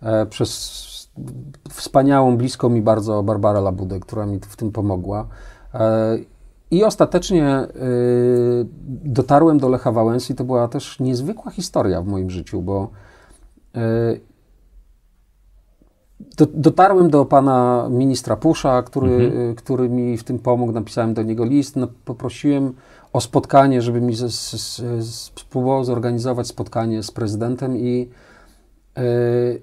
e, przez wspaniałą, bliską mi bardzo Barbara Labudę, która mi w tym pomogła. E, I ostatecznie e, dotarłem do Lecha Wałęsy. To była też niezwykła historia w moim życiu, bo e, dotarłem do pana ministra Pusza, który, mhm. Y, który mi w tym pomógł, napisałem do niego list, no, poprosiłem o spotkanie, żeby mi z, z, z, spróbował zorganizować spotkanie z prezydentem i yy,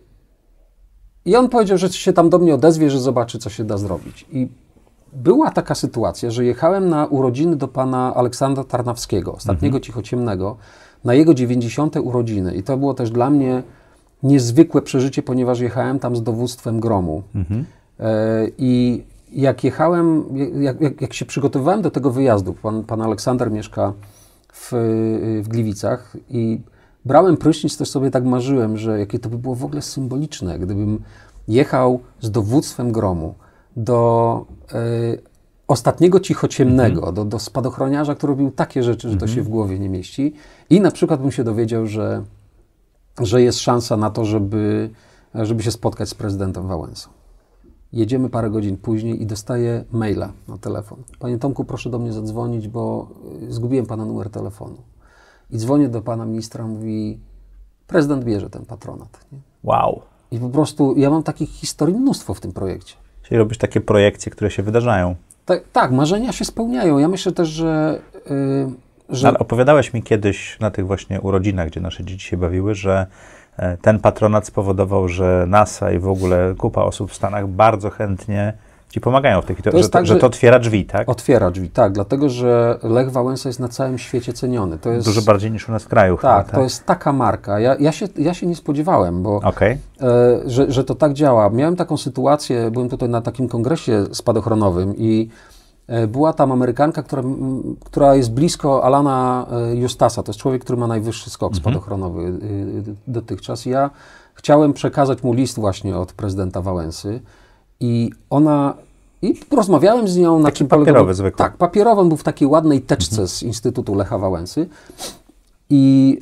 i on powiedział, że się tam do mnie odezwie, że zobaczy, co się da zrobić. I była taka sytuacja, że jechałem na urodziny do pana Aleksandra Tarnawskiego, ostatniego mhm. cichociemnego, na jego 90. urodziny. I to było też dla mnie niezwykłe przeżycie, ponieważ jechałem tam z dowództwem gromu. Mhm. E, I jak jechałem, jak, jak, jak, się przygotowywałem do tego wyjazdu, pan, pan Aleksander mieszka w, w Gliwicach i brałem prysznic, też sobie tak marzyłem, że jakie to by było w ogóle symboliczne, gdybym jechał z dowództwem gromu do y, ostatniego cichociemnego, mm do, do spadochroniarza, który robił takie rzeczy, że to mhm. się w głowie nie mieści i na przykład bym się dowiedział, że że jest szansa na to, żeby, żeby się spotkać z prezydentem Wałęsą. Jedziemy parę godzin później i dostaję maila na telefon. Panie Tomku, proszę do mnie zadzwonić, bo y, zgubiłem pana numer telefonu. I dzwonię do pana ministra, mówi, prezydent bierze ten patronat. Nie? Wow. I po prostu ja mam takich historii mnóstwo w tym projekcie. Czyli robisz takie projekcje, które się wydarzają. Tak, tak marzenia się spełniają. Ja myślę też, że y, że... Ale opowiadałeś mi kiedyś na tych właśnie urodzinach, gdzie nasze dzieci się bawiły, że e, ten patronat spowodował, że NASA i w ogóle kupa osób w Stanach bardzo chętnie ci pomagają w tych, to że, to, tak, że, to otwiera drzwi, tak? Otwiera drzwi, tak, dlatego że Lech Wałęsa jest na całym świecie ceniony. To jest, Dużo bardziej niż u nas w kraju. Tak, chyba, tak? to tak? jest taka marka. Ja, ja, się, ja się nie spodziewałem, bo okay. e, że, że to tak działa. Miałem taką sytuację, byłem tutaj na takim kongresie spadochronowym i E, była tam Amerykanka, która, która jest blisko Alana e, Justasa. To jest człowiek, który ma najwyższy skok mhm. spadochronowy e, dotychczas. Ja chciałem przekazać mu list właśnie od prezydenta Wałęsy i ona. I rozmawiałem z nią na Taki czym papierowy polegało. zwykły. Tak, papierowy był w takiej ładnej teczce mhm. z Instytutu Lecha Wałęsy. I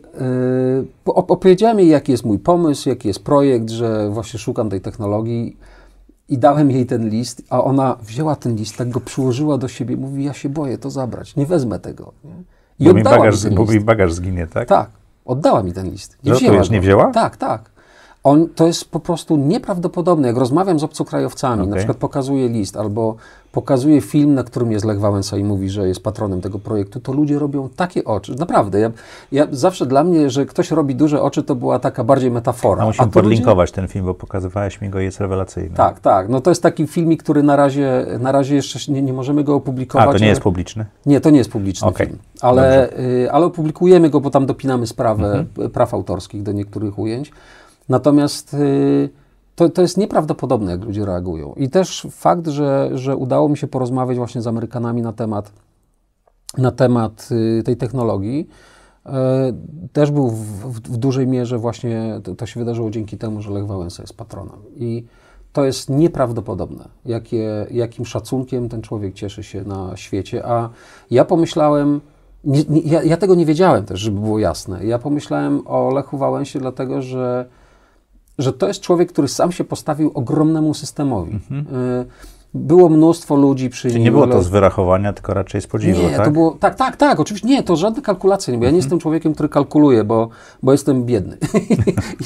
yy, opowiedziałem jej, jaki jest mój pomysł, jaki jest projekt, że właśnie szukam tej technologii. I dałem jej ten list, a ona wzięła ten list, tak go przyłożyła do siebie, mówi, ja się boję to zabrać, nie wezmę tego. I bo oddała mi, bagaż, mi bo mi bagaż zginie, tak? Tak, oddała mi ten list. Nie no, wzięła to już nie wzięła? Tak, tak. On, to jest po prostu nieprawdopodobne. Jak rozmawiam z obcokrajowcami, okay. na przykład pokazuję list albo pokazuje film, na którym jest Lech Wałęsa i mówi, że jest patronem tego projektu, to ludzie robią takie oczy. Naprawdę, ja, ja zawsze dla mnie, że ktoś robi duże oczy, to była taka bardziej metafora. No, musimy podlinkować ludzie... ten film, bo pokazywałeś mi go, jest rewelacyjny. Tak, tak. No to jest taki filmik, który na razie, na razie jeszcze nie, nie możemy go opublikować. A, to nie jest publiczny? Nie, to nie jest publiczny okay. film. Ale, y, ale opublikujemy go, bo tam dopinamy sprawę mhm. praw autorskich do niektórych ujęć. Natomiast... Y, to, to jest nieprawdopodobne, jak ludzie reagują. I też fakt, że, że udało mi się porozmawiać właśnie z Amerykanami na temat, na temat y, tej technologii, e, też był w, w, w dużej mierze właśnie, to, to, się wydarzyło dzięki temu, że Lech Wałęsa jest patronem. I to jest nieprawdopodobne, jakie, jakim szacunkiem ten człowiek cieszy się na świecie. A ja pomyślałem, nie, nie, ja, ja tego nie wiedziałem też, żeby było jasne. Ja pomyślałem o Lechu Wałęsie, dlatego że że to jest człowiek, który sam się postawił ogromnemu systemowi. Mhm. Y, było mnóstwo ludzi przy Czyli nim. nie było to z wyrachowania, tylko raczej z podziwu, nie, tak? To było, tak, tak, tak, oczywiście. Nie, to żadne kalkulacje. Nie, bo ja nie mhm. jestem człowiekiem, który kalkuluje, bo, bo jestem biedny.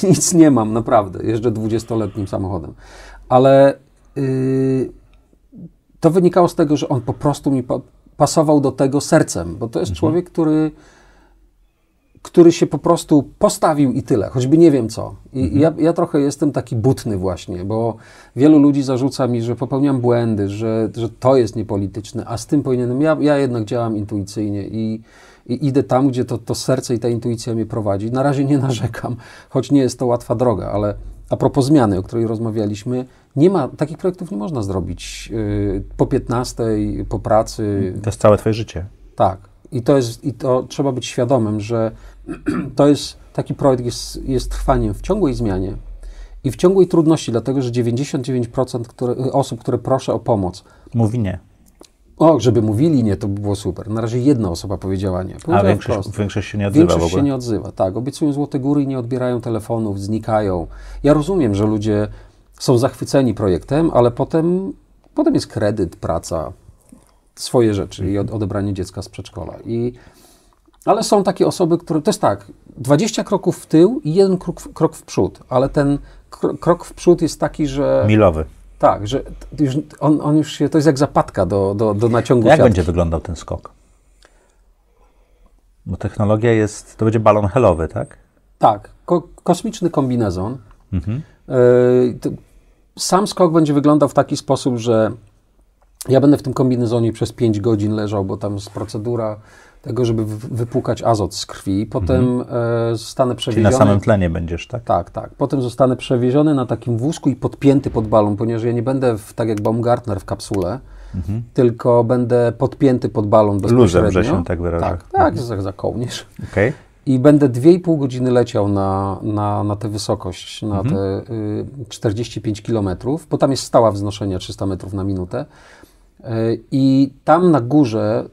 I nic nie mam, naprawdę. Jeżdżę dwudziestoletnim samochodem. Ale yy, to wynikało z tego, że on po prostu mi pasował do tego sercem, bo to jest mhm. człowiek, który który się po prostu postawił i tyle, choćby nie wiem co. I mhm. ja, ja, trochę jestem taki butny właśnie, bo wielu ludzi zarzuca mi, że popełniam błędy, że, że to jest niepolityczne, a z tym powinienem. Ja, ja jednak działam intuicyjnie i, i idę tam, gdzie to, to serce i ta intuicja mnie prowadzi. Na razie nie narzekam, choć nie jest to łatwa droga, ale a propos zmiany, o której rozmawialiśmy, nie ma, takich projektów nie można zrobić yy, po 15, po pracy. To jest całe twoje życie. Tak. I to jest, i to trzeba być świadomym, że to jest taki projekt jest, jest trwaniem w ciągłej zmianie i w ciągłej trudności, dlatego że 99% które, osób, które proszę o pomoc, mówi nie. O, żeby mówili nie, to by było super. Na razie jedna osoba powiedziała nie. Powiedziała A większość, większość, się nie odzywa. Większość się nie odzywa, tak. Obiecują złote góry i nie odbierają telefonów, znikają. Ja rozumiem, że ludzie są zachwyceni projektem, ale potem, potem jest kredyt, praca, swoje rzeczy i odebranie dziecka z przedszkola. I no, ale są takie osoby, które. To jest tak, 20 kroków w tył i jeden krok, krok w przód, ale ten krok w przód jest taki, że. Milowy. Tak, że już on, on już się. To jest jak zapadka do, do, do naciągu. Jak będzie wyglądał ten skok? Bo technologia jest. To będzie balon helowy, tak? Tak, ko kosmiczny kombinezon. Mhm. Y sam skok będzie wyglądał w taki sposób, że ja będę w tym kombinezonie przez 5 godzin leżał, bo tam jest procedura tego, żeby wypłukać azot z krwi. Potem mhm. E, zostanę przewieziony. Czyli na samym tlenie będziesz, tak? Tak, tak. Potem zostanę przewieziony na takim wózku i podpięty pod balon, ponieważ ja nie będę w, tak jak Baumgartner w kapsule, mhm. tylko będę podpięty pod balon bezpośrednio. Luzem, że się tak wyrażę. Tak, tak mhm. za, za kołnierz. Okay. I będę 2,5 godziny leciał na, na, na tę wysokość, na mhm. te y, 45 kilometrów, bo tam jest stała wznoszenia 300 metrów na minutę. E, I tam na górze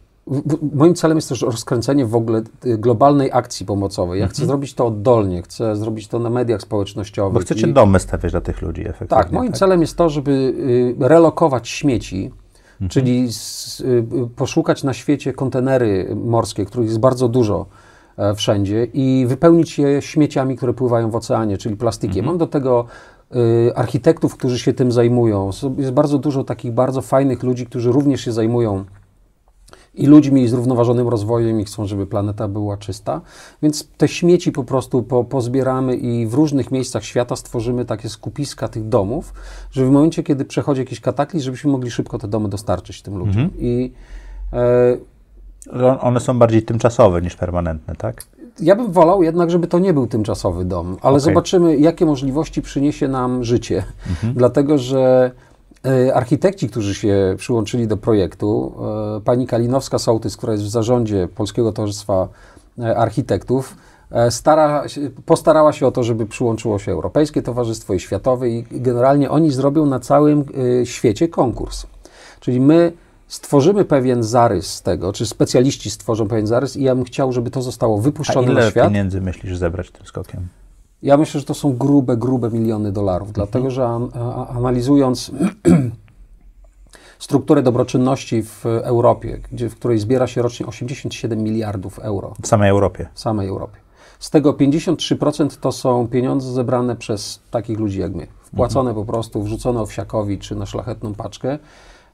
Moim celem jest też rozkręcenie w ogóle y, globalnej akcji pomocowej. Ja chcę mhm. zrobić to oddolnie, chcę zrobić to na mediach społecznościowych. Bo chcecie i... domy stawiać dla tych ludzi efektywnie. Tak, moim tak. celem jest to, żeby y, relokować śmieci, mhm. czyli z, y, poszukać na świecie kontenery morskie, których jest bardzo dużo e, wszędzie i wypełnić je śmieciami, które pływają w oceanie, czyli plastikiem. Mhm. Mam do tego Y, architektów, którzy się tym zajmują. Jest bardzo dużo takich bardzo fajnych ludzi, którzy również się zajmują i ludźmi, i zrównoważonym rozwojem, i chcą, żeby planeta była czysta. Więc te śmieci po prostu po, pozbieramy i w różnych miejscach świata stworzymy takie skupiska tych domów, że w momencie, kiedy przechodzi jakiś kataklizm, żebyśmy mogli szybko te domy dostarczyć tym ludziom. Mhm. I e, one są bardziej tymczasowe niż permanentne, tak? ja bym wolał jednak, żeby to nie był tymczasowy dom, ale okay. zobaczymy, jakie możliwości przyniesie nam życie. Mhm. Dlatego, że e, architekci, którzy się przyłączyli do projektu, e, pani Kalinowska-Sołtys, która jest w zarządzie Polskiego Towarzystwa e, Architektów, stara, postarała się o to, żeby przyłączyło się Europejskie Towarzystwo i Światowe i generalnie oni zrobią na całym świecie konkurs. Czyli my stworzymy pewien zarys tego, czy specjaliści stworzą pewien zarys i ja bym chciał, żeby to zostało wypuszczone A ile na świat. pieniędzy myślisz zebrać tym skokiem? Ja myślę, że to są grube, grube miliony dolarów, mhm. dlatego że an, a, analizując strukturę dobroczynności w Europie, gdzie, w której zbiera się rocznie 87 miliardów euro. W samej Europie. W samej Europie. Z tego 53% to są pieniądze zebrane przez takich ludzi jak my. Wpłacone mhm. po prostu, wrzucone owsiakowi czy na szlachetną paczkę.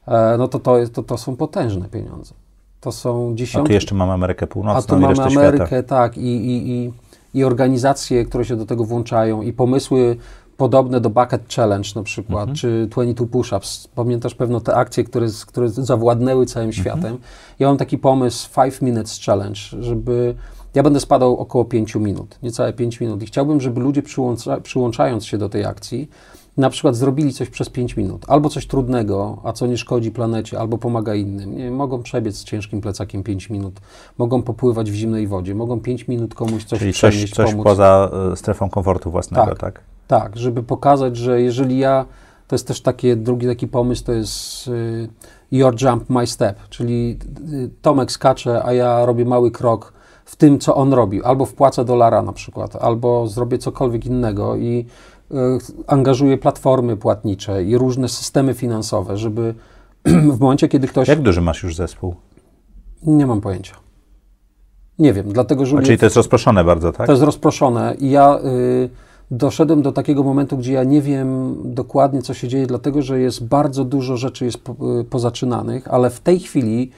E, no to to, jest, to to są potężne pieniądze. To są dziesiątki. A tu jeszcze mamy Amerykę Północną A tu mamy Amerykę, świata. tak, i, i, i, i organizacje, które się do tego włączają, i pomysły podobne do Bucket Challenge na przykład, mhm. czy 22 Push-Ups. Pamiętasz pewno te akcje, które, które zawładnęły całym mhm. światem. Ja mam taki pomysł 5 Minutes Challenge, żeby... Ja będę spadał około 5 minut, niecałe 5 minut i chciałbym, żeby ludzie przyłącza, przyłączając się do tej akcji, na przykład zrobili coś przez 5 minut, albo coś trudnego, a co nie szkodzi planecie, albo pomaga innym. Nie, mogą przebiec z ciężkim plecakiem 5 minut, mogą popływać w zimnej wodzie, mogą 5 minut komuś coś Czyli przenieść, coś, coś pomóc. poza e, strefą komfortu własnego, tak, tak? Tak, żeby pokazać, że jeżeli ja, to jest też takie, drugi taki pomysł, to jest e, your jump, my step, czyli e, Tomek skacze, a ja robię mały krok, w tym, co on robi, albo wpłacę dolara na przykład, albo zrobię cokolwiek innego i E, angażuje platformy płatnicze i różne systemy finansowe, żeby w momencie, kiedy ktoś. Jak duży masz już zespół? Nie mam pojęcia. Nie wiem, dlatego że. A czyli to jest rozproszone bardzo, tak? To jest rozproszone i ja y, doszedłem do takiego momentu, gdzie ja nie wiem dokładnie, co się dzieje, dlatego że jest bardzo dużo rzeczy jest po, y, pozaczynanych, ale w tej chwili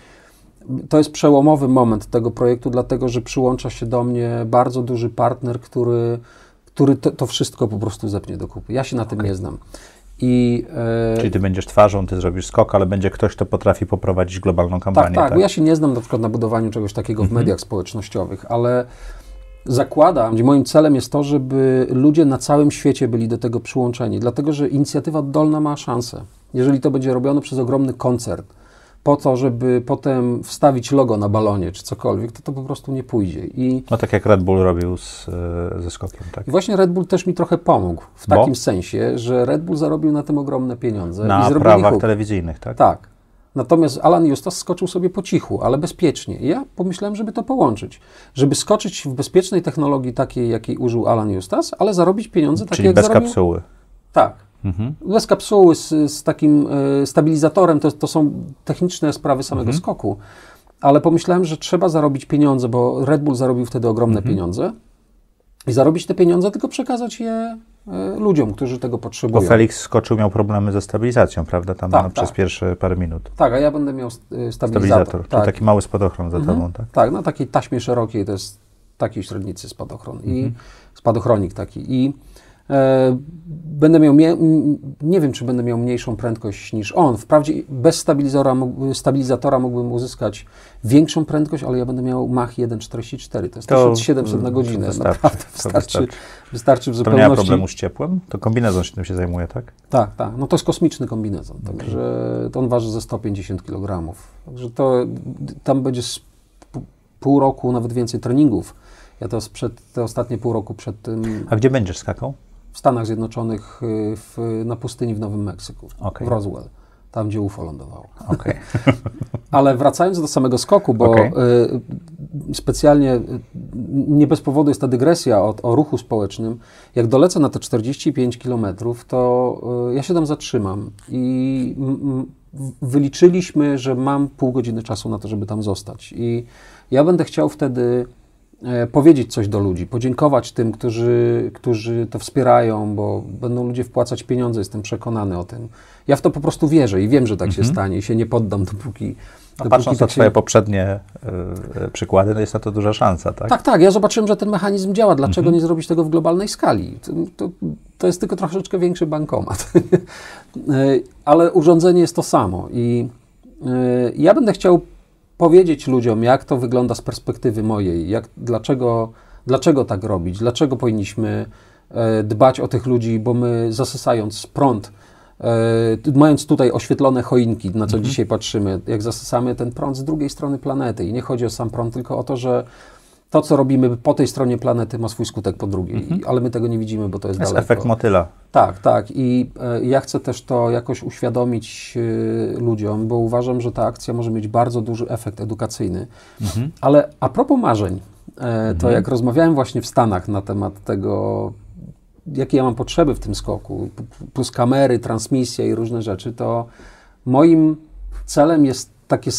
to jest przełomowy moment tego projektu, dlatego że przyłącza się do mnie bardzo duży partner, który który to, to, wszystko po prostu zepnie do kupy. Ja się na okay. tym nie znam. I, e... Czyli ty będziesz twarzą, ty zrobisz skok, ale będzie ktoś, kto potrafi poprowadzić globalną tak, kampanię. Tak, tak, tak? ja się nie znam na przykład na budowaniu czegoś takiego w mhm. mediach społecznościowych, ale zakładam, że moim celem jest to, żeby ludzie na całym świecie byli do tego przyłączeni, dlatego że inicjatywa oddolna ma szansę. Jeżeli to będzie robione przez ogromny koncert, po to, żeby potem wstawić logo na balonie czy cokolwiek, to to po prostu nie pójdzie. I no tak jak Red Bull robił z, e, ze skokiem, tak? I właśnie Red Bull też mi trochę pomógł w Bo? takim sensie, że Red Bull zarobił na tym ogromne pieniądze. Na i prawach telewizyjnych, tak? Tak. Natomiast Alan Justas skoczył sobie po cichu, ale bezpiecznie. I ja pomyślałem, żeby to połączyć. Żeby skoczyć w bezpiecznej technologii takiej, jakiej użył Alan Justas, ale zarobić pieniądze takie, Czyli bez zarobił... kapsuły. Tak. Mhm. Bez kapsuły z, z takim y, stabilizatorem to, to są techniczne sprawy samego mhm. skoku. Ale pomyślałem, że trzeba zarobić pieniądze, bo Red Bull zarobił wtedy ogromne mhm. pieniądze. I zarobić te pieniądze, tylko przekazać je y, ludziom, którzy tego potrzebują. Bo Felix skoczył, miał problemy ze stabilizacją, prawda? Tam tak, no, tak. przez pierwsze parę minut. Tak, a ja będę miał e, stabilizator. stabilizator. Tak. taki mały spadochron za mhm. tobą, tak? Tak, na takiej taśmie szerokiej to jest takiej średnicy spadochron. I mhm. spadochronik taki. I E, będę miał, nie wiem, czy będę miał mniejszą prędkość niż on. Wprawdzie bez stabilizatora, stabilizatora mógłbym uzyskać większą prędkość, ale ja będę miał Mach 1,44. To jest to 1700 na mm, godzinę. Wystarczy, Naprawdę, wystarczy, wystarczy. wystarczy w zupełności. To nie ma problemu z ciepłem? To kombinezon się tym się zajmuje, tak? Tak, tak. No to jest kosmiczny kombinezon. Także on waży ze 150 kg. Także to tam będzie pół roku, nawet więcej treningów. Ja to sprzed, te ostatnie pół roku przed tym. A gdzie będziesz skakał? w Stanach Zjednoczonych y, w, na pustyni w Nowym Meksyku, okay. w Roswell, tam gdzie UFO lądowało. Okay. Ale wracając do samego skoku, bo okay. specjalnie y, nie bez powodu jest ta dygresja o, o, ruchu społecznym. Jak dolecę na te 45 kilometrów, to y, ja się tam zatrzymam i wyliczyliśmy, że mam pół godziny czasu na to, żeby tam zostać. I ja będę chciał wtedy E, powiedzieć coś do ludzi, podziękować tym, którzy, którzy to wspierają, bo będą ludzie wpłacać pieniądze, jestem przekonany o tym. Ja w to po prostu wierzę i wiem, że tak mhm. się stanie i się nie poddam, dopóki. A patrząc tak na tak Twoje się... poprzednie y, przykłady, no jest na to duża szansa, tak? Tak, tak. Ja zobaczyłem, że ten mechanizm działa. Dlaczego mhm. nie zrobić tego w globalnej skali? To, to, to jest tylko troszeczkę większy bankomat. Ale urządzenie jest to samo. I y, ja będę chciał powiedzieć ludziom, jak to wygląda z perspektywy mojej, jak, dlaczego, dlaczego tak robić, dlaczego powinniśmy e, dbać o tych ludzi, bo my zasysając prąd, e, mając tutaj oświetlone choinki, na co mhm. dzisiaj patrzymy, jak zasysamy ten prąd z drugiej strony planety. I nie chodzi o sam prąd, tylko o to, że to, co robimy po tej stronie planety, ma swój skutek po drugiej, mhm. ale my tego nie widzimy, bo to jest, jest daleko. efekt motyla. Tak, tak. I e, ja chcę też to jakoś uświadomić e, ludziom, bo uważam, że ta akcja może mieć bardzo duży efekt edukacyjny. Mhm. Ale a propos marzeń, e, to mhm. jak rozmawiałem właśnie w Stanach na temat tego, jakie ja mam potrzeby w tym skoku, plus kamery, transmisje i różne rzeczy, to moim celem jest takie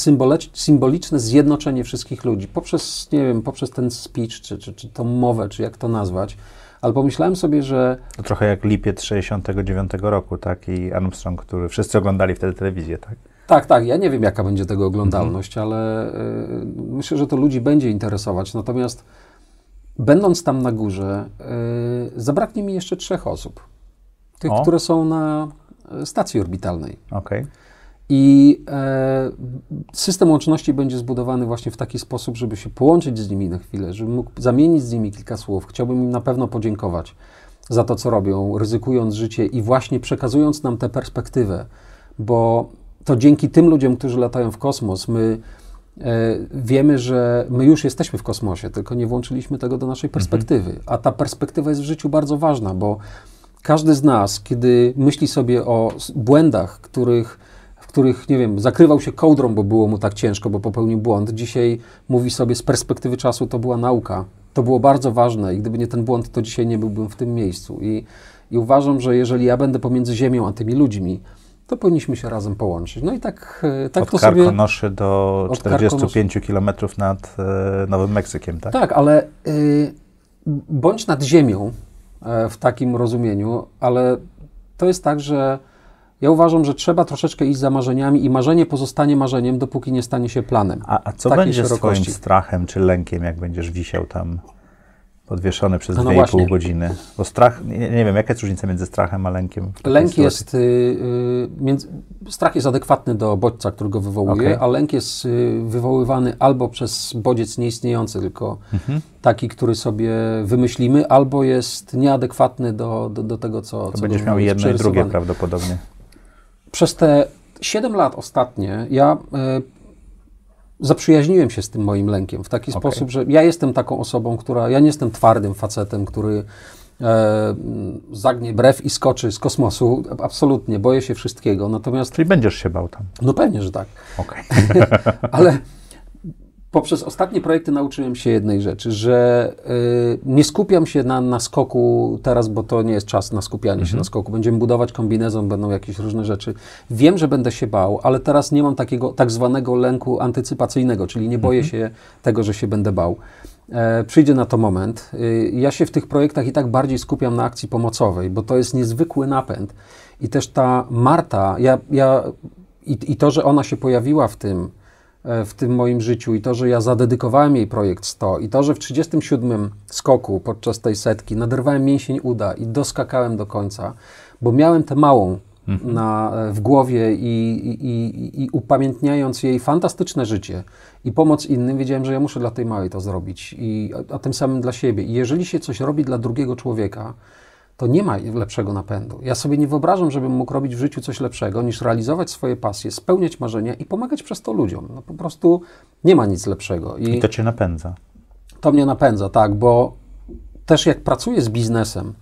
symboliczne zjednoczenie wszystkich ludzi poprzez, nie wiem, poprzez ten speech, czy, czy, czy tą mowę, czy jak to nazwać. Ale pomyślałem sobie, że. To trochę jak lipiec 69 roku, tak? I Armstrong, który wszyscy oglądali wtedy telewizję, tak? Tak, tak. Ja nie wiem, jaka będzie tego oglądalność, mhm. ale y, myślę, że to ludzi będzie interesować. Natomiast będąc tam na górze, y, zabraknie mi jeszcze trzech osób. Tych, o. które są na stacji orbitalnej. Okej. Okay. I e, system łączności będzie zbudowany właśnie w taki sposób, żeby się połączyć z nimi na chwilę, żeby mógł zamienić z nimi kilka słów. Chciałbym im na pewno podziękować za to, co robią, ryzykując życie i właśnie przekazując nam tę perspektywę, bo to dzięki tym ludziom, którzy latają w kosmos, my e, wiemy, że my już jesteśmy w kosmosie, tylko nie włączyliśmy tego do naszej mhm. perspektywy. Mhm. A ta perspektywa jest w życiu bardzo ważna, bo każdy z nas, kiedy myśli sobie o błędach, których których, nie wiem, zakrywał się kołdrą, bo było mu tak ciężko, bo popełnił błąd, dzisiaj mówi sobie z perspektywy czasu, to była nauka. To było bardzo ważne i gdyby nie ten błąd, to dzisiaj nie byłbym w tym miejscu. I, i uważam, że jeżeli ja będę pomiędzy ziemią a tymi ludźmi, to powinniśmy się razem połączyć. No i tak, e, tak od to sobie... Od Karkonoszy do 45 km nad e, Nowym Meksykiem, tak? Tak, ale y, bądź nad ziemią e, w takim rozumieniu, ale to jest tak, że ja uważam, że trzeba troszeczkę iść za marzeniami i marzenie pozostanie marzeniem, dopóki nie stanie się planem. A, a co będzie szerokości. swoim strachem czy lękiem, jak będziesz wisiał tam podwieszony przez no 2,5 no godziny? Bo strach, nie, nie, wiem, jaka jest różnica między strachem a lękiem? Lęk jest, yy, między, strach jest adekwatny do bodźca, którego wywołuje, okay. a lęk jest y, wywoływany albo przez bodziec nieistniejący, tylko mhm. taki, który sobie wymyślimy, albo jest nieadekwatny do, do, do tego, co, to co będziesz miał jedno i drugie prawdopodobnie przez te 7 lat ostatnie ja e, zaprzyjaźniłem się z tym moim lękiem w taki okay. sposób, że ja jestem taką osobą, która. Ja nie jestem twardym facetem, który e, zagnie brew i skoczy z kosmosu. Absolutnie, boję się wszystkiego. Natomiast. Czyli będziesz się bał tam. No pewnie, że tak. Okay. Ale poprzez ostatnie projekty nauczyłem się jednej rzeczy, że y, nie skupiam się na, na skoku teraz, bo to nie jest czas na skupianie mhm. się na mhm. skoku. Będziemy budować kombinezon, będą jakieś różne rzeczy. Wiem, że będę się bał, ale teraz nie mam takiego tak zwanego lęku antycypacyjnego, czyli nie boję mhm. się tego, że się będę bał. E, przyjdzie na to moment. Y, ja się w tych projektach i tak bardziej skupiam na akcji pomocowej, bo to jest niezwykły napęd. I też ta Marta, ja, ja i, i to, że ona się pojawiła w tym, E, w tym moim życiu i to, że ja zadedykowałem jej projekt 100 i to, że w 37 skoku podczas tej setki naderwałem mięsień uda i doskakałem do końca, bo miałem tę małą mhm. na, e, w głowie i, i, i, i upamiętniając jej fantastyczne życie i pomoc innym, wiedziałem, że ja muszę dla tej małej to zrobić, i, a, a tym samym dla siebie. I jeżeli się coś robi dla drugiego człowieka, to nie ma lepszego napędu. Ja sobie nie wyobrażam, żebym mógł robić w życiu coś lepszego niż realizować swoje pasje, spełniać marzenia i pomagać przez to ludziom. No po prostu nie ma nic lepszego. I, I to cię napędza. To mnie napędza, tak, bo też jak pracuję z biznesem,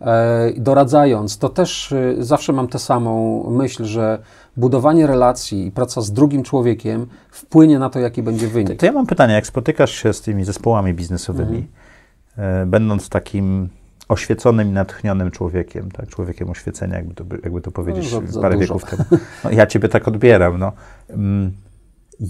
e, doradzając, to też e, zawsze mam tę samą myśl, że budowanie relacji i praca z drugim człowiekiem wpłynie na to, jaki będzie wynik. To, ja mam pytanie, jak spotykasz się z tymi zespołami biznesowymi, mhm. E, będąc takim oświeconym i natchnionym człowiekiem, tak? człowiekiem oświecenia, jakby to, jakby to powiedzieć no, za, parę dużo. wieków temu. No, ja ciebie tak odbieram. No. Mm,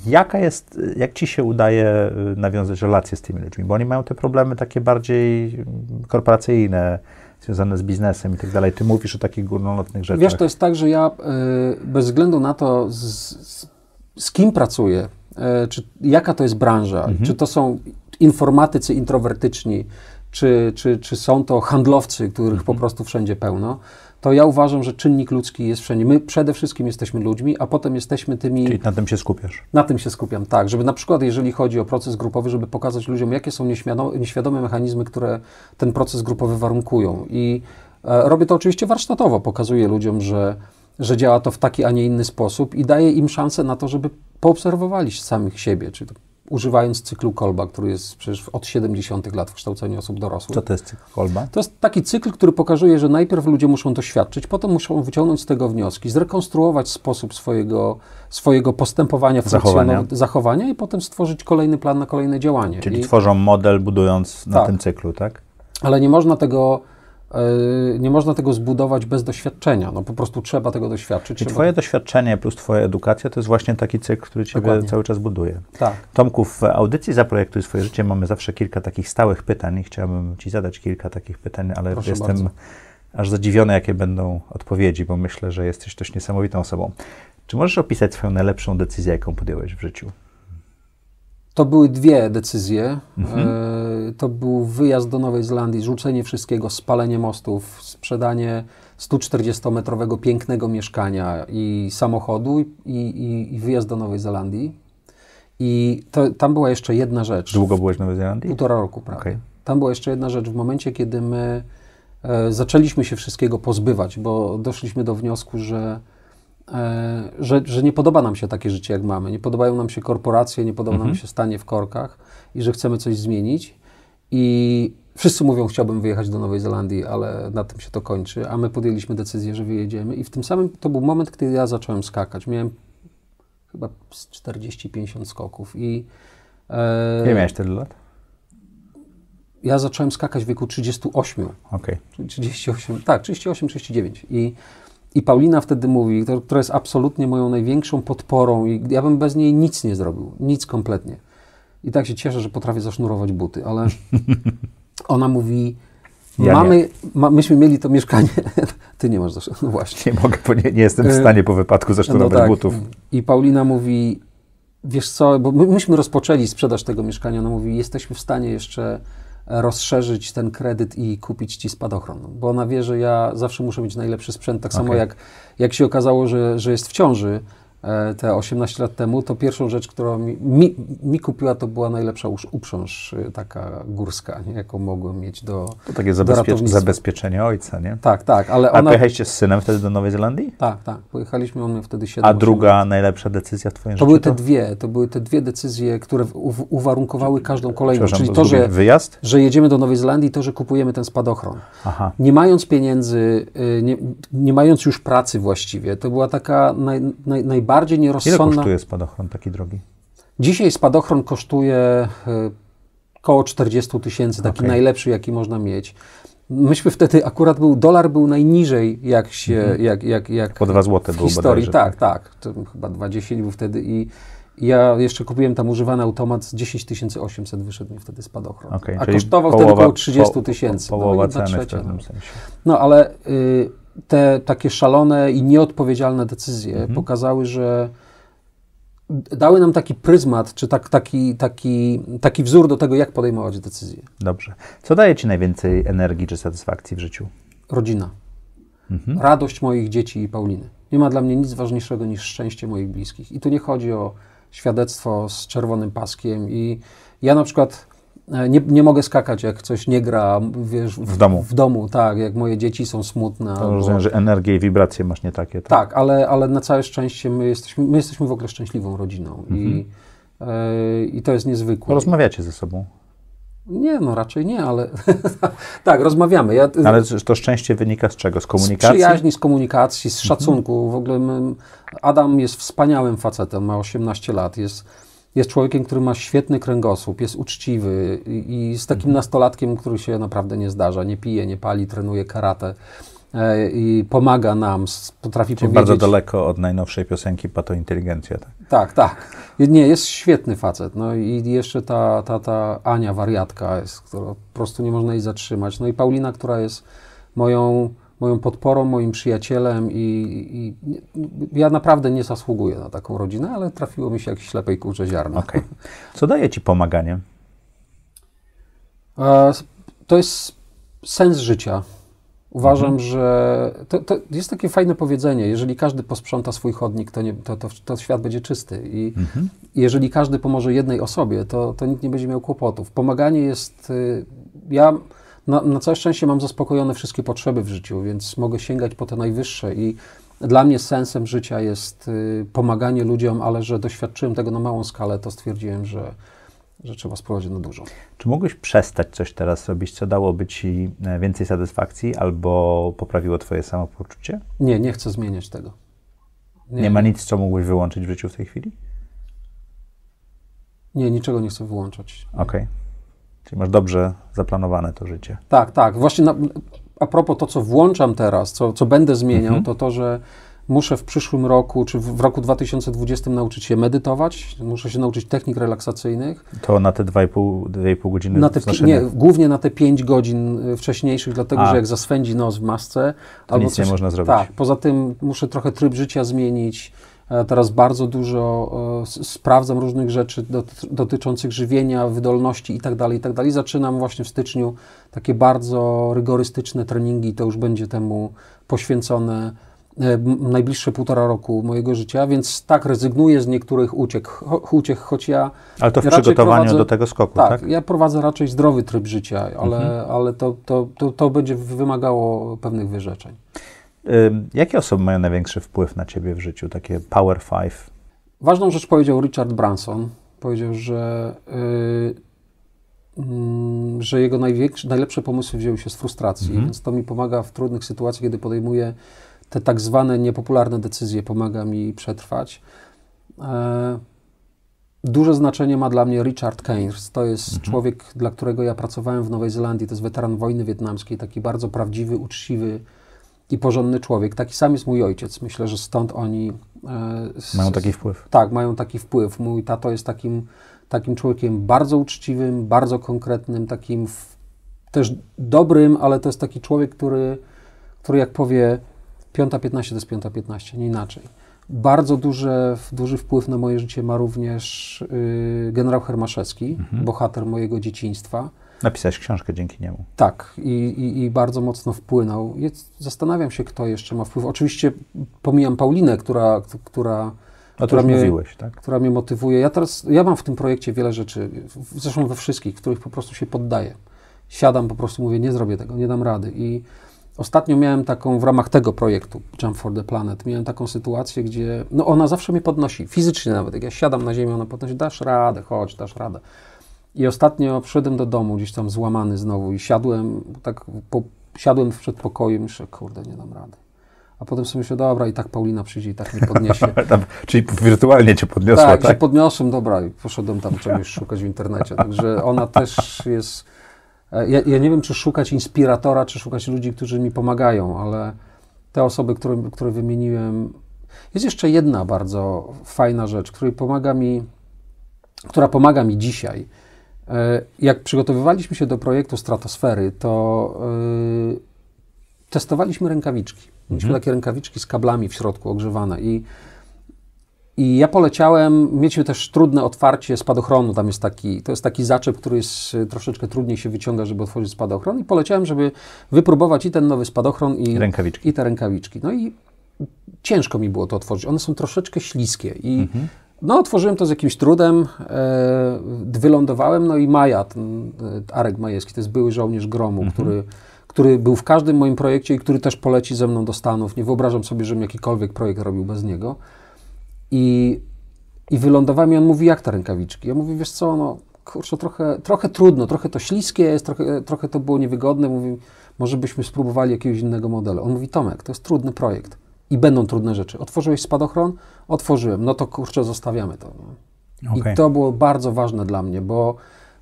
jaka jest, jak ci się udaje y, nawiązać relacje z tymi ludźmi? Bo oni mają te problemy takie bardziej mm, korporacyjne, związane z biznesem i tak dalej. Ty mówisz o takich górnolotnych rzeczach. Wiesz, to jest tak, że ja y, bez względu na to, z, z, z kim pracuję, y, czy jaka to jest branża, mhm. czy to są informatycy introwertyczni, czy, czy, czy są to handlowcy, których po mhm. prostu wszędzie pełno, to ja uważam, że czynnik ludzki jest wszędzie. My przede wszystkim jesteśmy ludźmi, a potem jesteśmy tymi. Czyli na tym się skupiasz. Na tym się skupiam, tak. Żeby na przykład, jeżeli chodzi o proces grupowy, żeby pokazać ludziom, jakie są nieświadome, mechanizmy, które ten proces grupowy warunkują. I e, robię to oczywiście warsztatowo, pokazuję ludziom, że, że działa to w taki, a nie inny sposób i daję im szansę na to, żeby poobserwowali samych siebie, czy używając cyklu Kolba, który jest przecież od 70 lat w kształceniu osób dorosłych. Co to jest cykl Kolba? To jest taki cykl, który pokazuje, że najpierw ludzie muszą doświadczyć, potem muszą wyciągnąć z tego wnioski, zrekonstruować sposób swojego, swojego postępowania, zachowania. zachowania i potem stworzyć kolejny plan na kolejne działanie. Czyli I... tworzą model budując na tak. tym cyklu, tak? Ale nie można tego E, nie można tego zbudować bez doświadczenia. No po prostu trzeba tego doświadczyć. I twoje doświadczenie plus twoja edukacja to jest właśnie taki cykl, który ciebie Dokładnie. cały czas buduje. Tak. Tomku, w audycji Zaprojektuj swoje życie mamy zawsze kilka takich stałych pytań i chciałbym ci zadać kilka takich pytań, ale Proszę jestem bardzo. aż zadziwiony, jakie będą odpowiedzi, bo myślę, że jesteś też niesamowitą osobą. Czy możesz opisać swoją najlepszą decyzję, jaką podjąłeś w życiu? To były dwie decyzje. Mhm. E, to był wyjazd do Nowej Zelandii, rzucenie wszystkiego, spalenie mostów, sprzedanie 140-metrowego pięknego mieszkania i samochodu i, i, i wyjazd do Nowej Zelandii. I to, tam była jeszcze jedna rzecz. Długo byłeś w Nowej Zelandii? Półtora roku prawda? Okay. Tam była jeszcze jedna rzecz. W momencie, kiedy my e, zaczęliśmy się wszystkiego pozbywać, bo doszliśmy do wniosku, że E, że, że nie podoba nam się takie życie, jak mamy. Nie podobają nam się korporacje, nie podoba mhm. nam się stanie w korkach i że chcemy coś zmienić. I wszyscy mówią, chciałbym wyjechać do Nowej Zelandii, ale na tym się to kończy. A my podjęliśmy decyzję, że wyjedziemy. I w tym samym to był moment, kiedy ja zacząłem skakać. Miałem chyba 40-50 skoków. I. E, Ile e... miałeś tyle lat? Ja zacząłem skakać w wieku 38. Okej. Okay. 38, tak, 38-39. I i Paulina wtedy mówi, która jest absolutnie moją największą podporą, i ja bym bez niej nic nie zrobił, nic kompletnie. I tak się cieszę, że potrafię zasznurować buty, ale ona mówi. Ja mamy, ma, myśmy mieli to mieszkanie. Ty nie masz zasznurować. No właśnie. Nie mogę, bo nie, nie jestem w e, stanie po wypadku no zasznurować no tak. butów. I Paulina mówi, wiesz co, bo my, myśmy rozpoczęli sprzedaż tego mieszkania. Ona mówi, jesteśmy w stanie jeszcze rozszerzyć ten kredyt i kupić ci spadochron. Bo ona wie, że ja zawsze muszę mieć najlepszy sprzęt, tak okay. samo jak, jak się okazało, że, że jest w ciąży, E, te 18 lat temu, to pierwszą rzecz, którą mi, mi, mi kupiła, to była najlepsza już uprząż y, taka górska, nie? jaką mogłem mieć do To takie zabezpiecz zabezpieczenie ojca, nie? Tak, tak, ale ona... A pojechaliście z synem wtedy do Nowej Zelandii? Tak, tak, pojechaliśmy, on wtedy się. A druga lat. najlepsza decyzja w twoim to życiu? Były to były te dwie, to były te dwie decyzje, które uwarunkowały każdą kolejną, czyli to, że, wyjazd? że jedziemy do Nowej Zelandii, to, że kupujemy ten spadochron. Aha. Nie mając pieniędzy, y, nie, nie mając już pracy właściwie, to była taka naj, naj, najbardziej najbardziej nierozsądna... Ile kosztuje spadochron taki drogi? Dzisiaj spadochron kosztuje około e, 40 tysięcy, taki okay. najlepszy, jaki można mieć. Myśmy wtedy akurat był, dolar był najniżej, jak się, mhm. jak, jak, jak... Po 2 złote był historii, tak, tak. tak. chyba 20 był wtedy i ja jeszcze kupiłem tam używany automat z 10 800 wyszedł mi wtedy spadochron. Okay, A kosztował połowa, wtedy około 30 tysięcy. Po, no połowa no, ceny w pewnym no. sensie. No ale... Y, te takie szalone i nieodpowiedzialne decyzje mhm. pokazały, że dały nam taki pryzmat, czy tak, taki, taki, taki wzór do tego, jak podejmować decyzje. Dobrze. Co daje Ci najwięcej energii czy satysfakcji w życiu? Rodzina. Mhm. Radość moich dzieci i Pauliny. Nie ma dla mnie nic ważniejszego niż szczęście moich bliskich. I tu nie chodzi o świadectwo z czerwonym paskiem. I ja na przykład E, nie, nie mogę skakać, jak coś nie gra, wiesz, w, w domu. W domu, tak, jak moje dzieci są smutne. To rozumiem, że energię i wibracje masz nie takie, tak? Tak, ale, ale na całe szczęście my jesteśmy, my jesteśmy w ogóle szczęśliwą rodziną mhm. i, e, yy, i to jest niezwykłe. Rozmawiacie ze sobą? Nie, no raczej nie, ale tak, rozmawiamy. Ja, no, ale to szczęście wynika z czego? Z komunikacji? Z przyjaźni, z komunikacji, z mhm. szacunku. Mhm. W ogóle my, Adam jest wspaniałym facetem, ma 18 lat, jest jest człowiekiem, który ma świetny kręgosłup, jest uczciwy i, jest z takim mhm. nastolatkiem, który się naprawdę nie zdarza, nie pije, nie pali, trenuje karate i pomaga nam, potrafi Czyli powiedzieć... bardzo daleko od najnowszej piosenki Pato Inteligencja, tak? Tak, tak. Nie, jest świetny facet. No i jeszcze ta, ta, ta Ania, wariatka, jest, która po prostu nie można jej zatrzymać. No i Paulina, która jest moją moją podporą, moim przyjacielem i, i, ja naprawdę nie zasługuję na taką rodzinę, ale trafiło mi się jak ślepej kurze ziarno. Okay. Co daje Ci pomaganie? E, to jest sens życia. Uważam, mhm. że to, to, jest takie fajne powiedzenie, jeżeli każdy posprząta swój chodnik, to, nie, to, to świat będzie czysty. I mhm. jeżeli każdy pomoże jednej osobie, to, to nikt nie będzie miał kłopotów. Pomaganie jest... Y, ja na, na całe szczęście mam zaspokojone wszystkie potrzeby w życiu, więc mogę sięgać po te najwyższe i dla mnie sensem życia jest y, pomaganie ludziom, ale że doświadczyłem tego na małą skalę, to stwierdziłem, że, że trzeba spróbować na dużo. Czy mogłeś przestać coś teraz robić, co dałoby ci e, więcej satysfakcji albo poprawiło twoje samopoczucie? Nie, nie chcę zmieniać tego. Nie, nie ma nic, co mógłbyś wyłączyć w życiu w tej chwili? Nie, niczego nie chcę wyłączać. Okej. Okay. Czyli masz dobrze zaplanowane to życie. Tak, tak. Właśnie na, a propos to, co włączam teraz, co, co będę zmieniał, mhm. to to, że muszę w przyszłym roku, czy w roku 2020 nauczyć się medytować, muszę się nauczyć technik relaksacyjnych. To na te 2,5 godziny? Na te, nie, głównie na te 5 godzin y, wcześniejszych, dlatego A. że jak zaswędzi nos w masce... To albo nic coś, nie można zrobić. Tak, poza tym muszę trochę tryb życia zmienić, E, teraz bardzo dużo e, sprawdzam różnych rzeczy dotyczących żywienia, wydolności itd., tak itd. Tak Zaczynam właśnie w styczniu takie bardzo rygorystyczne treningi, to już będzie temu poświęcone e, najbliższe półtora roku mojego życia, więc tak, rezygnuję z niektórych uciek, uciek choć ja... Ale to w przygotowaniu prowadzę, do tego skoku, tak, tak? ja prowadzę raczej zdrowy tryb życia, ale, mhm. ale to, to, to, to będzie wymagało pewnych wyrzeczeń. Jakie osoby mają największy wpływ na ciebie w życiu, takie Power Five? Ważną rzecz powiedział Richard Branson. Powiedział, że, yy, że jego najlepsze pomysły wzięły się z frustracji, mhm. więc to mi pomaga w trudnych sytuacjach, kiedy podejmuję te tak zwane niepopularne decyzje, pomaga mi przetrwać. Yy, duże znaczenie ma dla mnie Richard Keynes. To jest mhm. człowiek, dla którego ja pracowałem w Nowej Zelandii. To jest weteran wojny wietnamskiej, taki bardzo prawdziwy, uczciwy i porządny człowiek. Taki sam jest mój ojciec. Myślę, że stąd oni. E, mają taki wpływ. Tak, mają taki wpływ. Mój tato jest takim, takim człowiekiem bardzo uczciwym, bardzo konkretnym, takim w, też dobrym, ale to jest taki człowiek, który, który jak powie 5.15 to jest 5.15, nie inaczej. Bardzo duże, duży wpływ na moje życie ma również y, generał Hermaszewski, mhm. bohater mojego dzieciństwa Napisałeś książkę dzięki niemu. Tak, i, i, i, bardzo mocno wpłynął. zastanawiam się, kto jeszcze ma wpływ. Oczywiście pomijam Paulinę, która, która, o która, mnie, mówiłeś, tak? która mnie motywuje. Ja teraz, ja mam w tym projekcie wiele rzeczy, zresztą we wszystkich, których po prostu się poddaję. Siadam, po prostu mówię, nie zrobię tego, nie dam rady. I ostatnio miałem taką, w ramach tego projektu Jump for the Planet, miałem taką sytuację, gdzie, no ona zawsze mnie podnosi, fizycznie nawet, jak ja siadam na ziemię, ona podnosi, dasz radę, chodź, dasz radę. I ostatnio wszedłem do domu, gdzieś tam złamany znowu i siadłem, tak po, siadłem w przedpokoju i myślę, kurde, nie dam rady. A potem sobie myślę, dobra, i tak Paulina przyjdzie i tak mnie podniesie. tam, czyli wirtualnie cię podniosła, tak? Tak, się podniosłem, dobra, i poszedłem tam czegoś szukać w internecie. Także ona też jest... E, ja, ja, nie wiem, czy szukać inspiratora, czy szukać ludzi, którzy mi pomagają, ale te osoby, które, które wymieniłem... Jest jeszcze jedna bardzo fajna rzecz, której pomaga mi, która pomaga mi dzisiaj E, jak przygotowywaliśmy się do projektu Stratosfery, to yy, testowaliśmy rękawiczki. Mieliśmy mhm. takie rękawiczki z kablami w środku ogrzewane i, i ja poleciałem, mieliśmy też trudne otwarcie spadochronu, tam jest taki, to jest taki zaczep, który jest e, troszeczkę trudniej się wyciąga, żeby otworzyć spadochron i poleciałem, żeby wypróbować i ten nowy spadochron i, rękawiczki. i te rękawiczki. No i ciężko mi było to otworzyć, one są troszeczkę śliskie i mhm no, otworzyłem to z jakimś trudem, e, wylądowałem, no i Maja, ten, Arek Majewski, to jest były żołnierz Gromu, mhm. który, który był w każdym moim projekcie i który też poleci ze mną do Stanów. Nie wyobrażam sobie, żebym jakikolwiek projekt robił bez niego. I, i wylądowałem i on mówi, jak te rękawiczki? Ja mówię, wiesz co, no kurczę, trochę, trochę trudno, trochę to śliskie jest, trochę, trochę to było niewygodne. Mówi, może byśmy spróbowali jakiegoś innego modelu. On mówi, Tomek, to jest trudny projekt i będą trudne rzeczy. Otworzyłeś spadochron? Otworzyłem. No to kurczę, zostawiamy to. Okay. No. I to było bardzo ważne dla mnie, bo,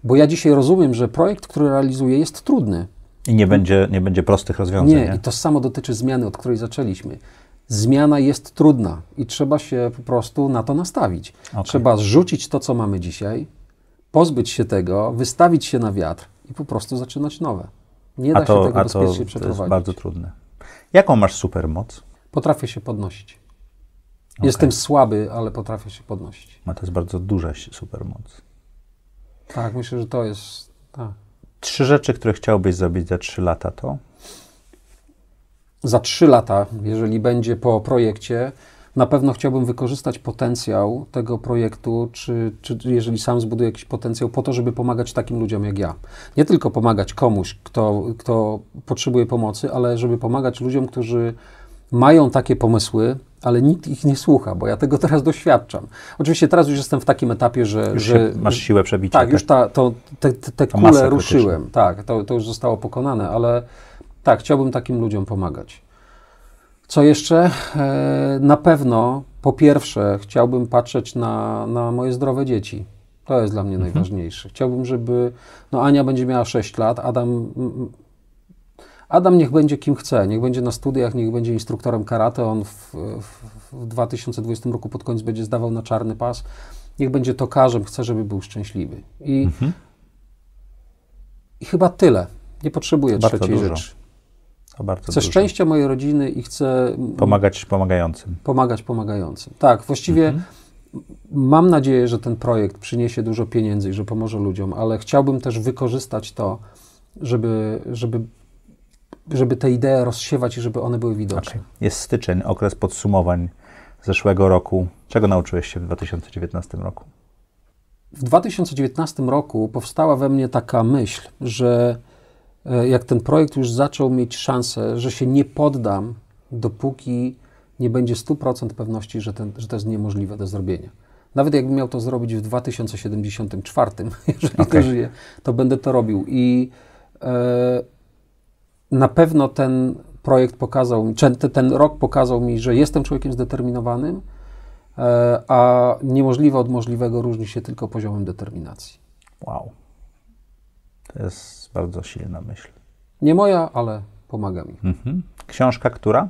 bo ja dzisiaj rozumiem, że projekt, który realizuję, jest trudny. I nie będzie, nie będzie prostych rozwiązań. Nie, nie, i to samo dotyczy zmiany, od której zaczęliśmy. Zmiana jest trudna i trzeba się po prostu na to nastawić. Okay. Trzeba zrzucić to, co mamy dzisiaj, pozbyć się tego, wystawić się na wiatr i po prostu zaczynać nowe. Nie da to, się tego bezpiecznie przeprowadzić. To jest bardzo trudne. Jaką masz supermoc? Potrafię się podnosić. Okay. Jestem słaby, ale potrafię się podnosić. A to jest bardzo duża supermoc. Tak, myślę, że to jest. Tak. Trzy rzeczy, które chciałbyś zrobić za trzy lata, to? Za trzy lata, jeżeli będzie po projekcie, na pewno chciałbym wykorzystać potencjał tego projektu, czy, czy jeżeli sam zbuduję jakiś potencjał, po to, żeby pomagać takim ludziom jak ja. Nie tylko pomagać komuś, kto, kto potrzebuje pomocy, ale żeby pomagać ludziom, którzy mają takie pomysły, ale nikt ich nie słucha, bo ja tego teraz doświadczam. Oczywiście teraz już jestem w takim etapie, że... Już że masz siłę przebicia. Tak, tak, już ta, to, te, te, te kule ruszyłem. Tak, to, to już zostało pokonane, ale tak, chciałbym takim ludziom pomagać. Co jeszcze? E, na pewno, po pierwsze, chciałbym patrzeć na, na moje zdrowe dzieci. To jest dla mnie mhm. najważniejsze. Chciałbym, żeby. No, Ania będzie miała 6 lat, Adam Adam niech będzie kim chce, niech będzie na studiach, niech będzie instruktorem karate, on w, w 2020 roku pod koniec będzie zdawał na czarny pas, niech będzie tokarzem, chce, żeby był szczęśliwy. I, mhm. i chyba tyle. Nie potrzebuję bardzo trzeciej dużo. rzeczy. To bardzo chcę dużo. szczęścia mojej rodziny i chcę... Pomagać pomagającym. Pomagać pomagającym. Tak, właściwie... Mhm. Mam nadzieję, że ten projekt przyniesie dużo pieniędzy i że pomoże ludziom, ale chciałbym też wykorzystać to, żeby, żeby żeby te idee rozsiewać i żeby one były widoczne. Okay. Jest styczeń, okres podsumowań zeszłego roku. Czego nauczyłeś się w 2019 roku? W 2019 roku powstała we mnie taka myśl, że e, jak ten projekt już zaczął mieć szansę, że się nie poddam, dopóki nie będzie 100% pewności, że, ten, że to jest niemożliwe do zrobienia. Nawet jakbym miał to zrobić w 2074, jeżeli okay. to żyję, to będę to robił. I e, na pewno ten projekt pokazał mi, ten, rok pokazał mi, że jestem człowiekiem zdeterminowanym, e, a niemożliwe od możliwego różni się tylko poziomem determinacji. Wow. To jest bardzo silna myśl. Nie moja, ale pomaga mi. Mhm. Książka która?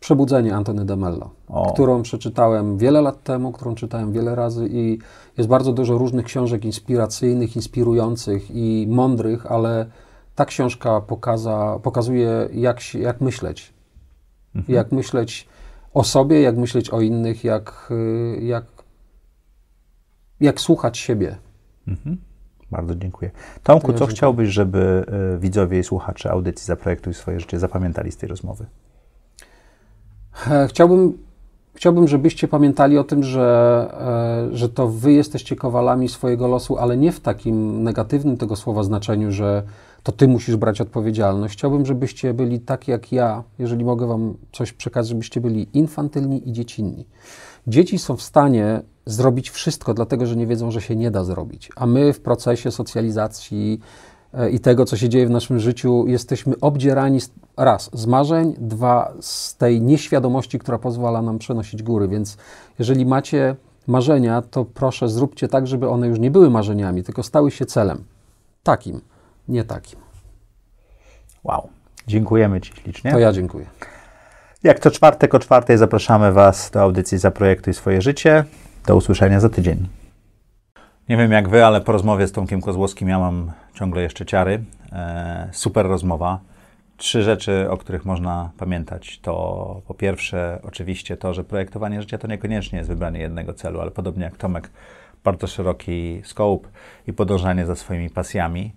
Przebudzenie Antony de Mello, którą przeczytałem wiele lat temu, którą czytałem wiele razy i jest bardzo dużo różnych książek inspiracyjnych, inspirujących i mądrych, ale ta książka pokaza, pokazuje, jak, się, jak myśleć. Mhm. Jak myśleć o sobie, jak myśleć o innych, jak, jak, jak słuchać siebie. Mhm. Bardzo dziękuję. Tomku, ja co chciałbyś, żeby e, widzowie i słuchacze audycji Zaprojektuj swoje życie zapamiętali z tej rozmowy? E, chciałbym, chciałbym żebyście pamiętali o tym, że, e, że to wy jesteście kowalami swojego losu, ale nie w takim negatywnym tego słowa znaczeniu, że to ty musisz brać odpowiedzialność. Chciałbym, żebyście byli tak jak ja, jeżeli mogę wam coś przekazać, żebyście byli infantylni i dziecinni. Dzieci są w stanie zrobić wszystko, dlatego że nie wiedzą, że się nie da zrobić. A my w procesie socjalizacji e, i tego, co się dzieje w naszym życiu, jesteśmy obdzierani raz z marzeń, dwa z tej nieświadomości, która pozwala nam przenosić góry. Więc jeżeli macie marzenia, to proszę zróbcie tak, żeby one już nie były marzeniami, tylko stały się celem. Takim, nie takim. Wow. Dziękujemy Ci ślicznie. To ja dziękuję. Jak co czwartek o czwartej zapraszamy Was do audycji Zaprojektuj swoje życie. Do usłyszenia za tydzień. Nie wiem jak Wy, ale po rozmowie z Tomkiem Kozłowskim ja mam ciągle jeszcze ciary. E, super rozmowa. Trzy rzeczy, o których można pamiętać, to po pierwsze oczywiście to, że projektowanie życia to niekoniecznie jest wybranie jednego celu, ale podobnie jak Tomek, bardzo szeroki scope i podążanie za swoimi pasjami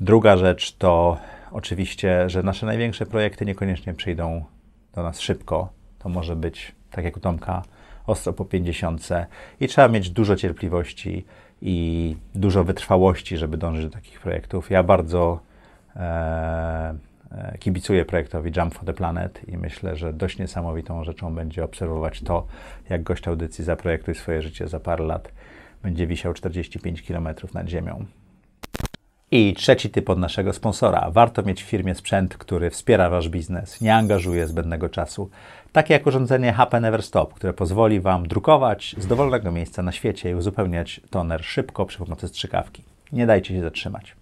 Druga rzecz to oczywiście, że nasze największe projekty niekoniecznie przyjdą do nas szybko. To może być, tak jak u Tomka, ostro po 50 i trzeba mieć dużo cierpliwości i dużo wytrwałości, żeby dążyć do takich projektów. Ja bardzo e, e, kibicuję projektowi Jump for the Planet i myślę, że dość niesamowitą rzeczą będzie obserwować to, jak gość audycji zaprojektuje swoje życie za parę lat będzie wisiał 45 km nad ziemią. I trzeci typ od naszego sponsora. Warto mieć w firmie sprzęt, który wspiera Wasz biznes, nie angażuje zbędnego czasu. Takie jak urządzenie HP Never Stop, które pozwoli Wam drukować z dowolnego miejsca na świecie i uzupełniać toner szybko przy pomocy strzykawki. Nie dajcie się zatrzymać.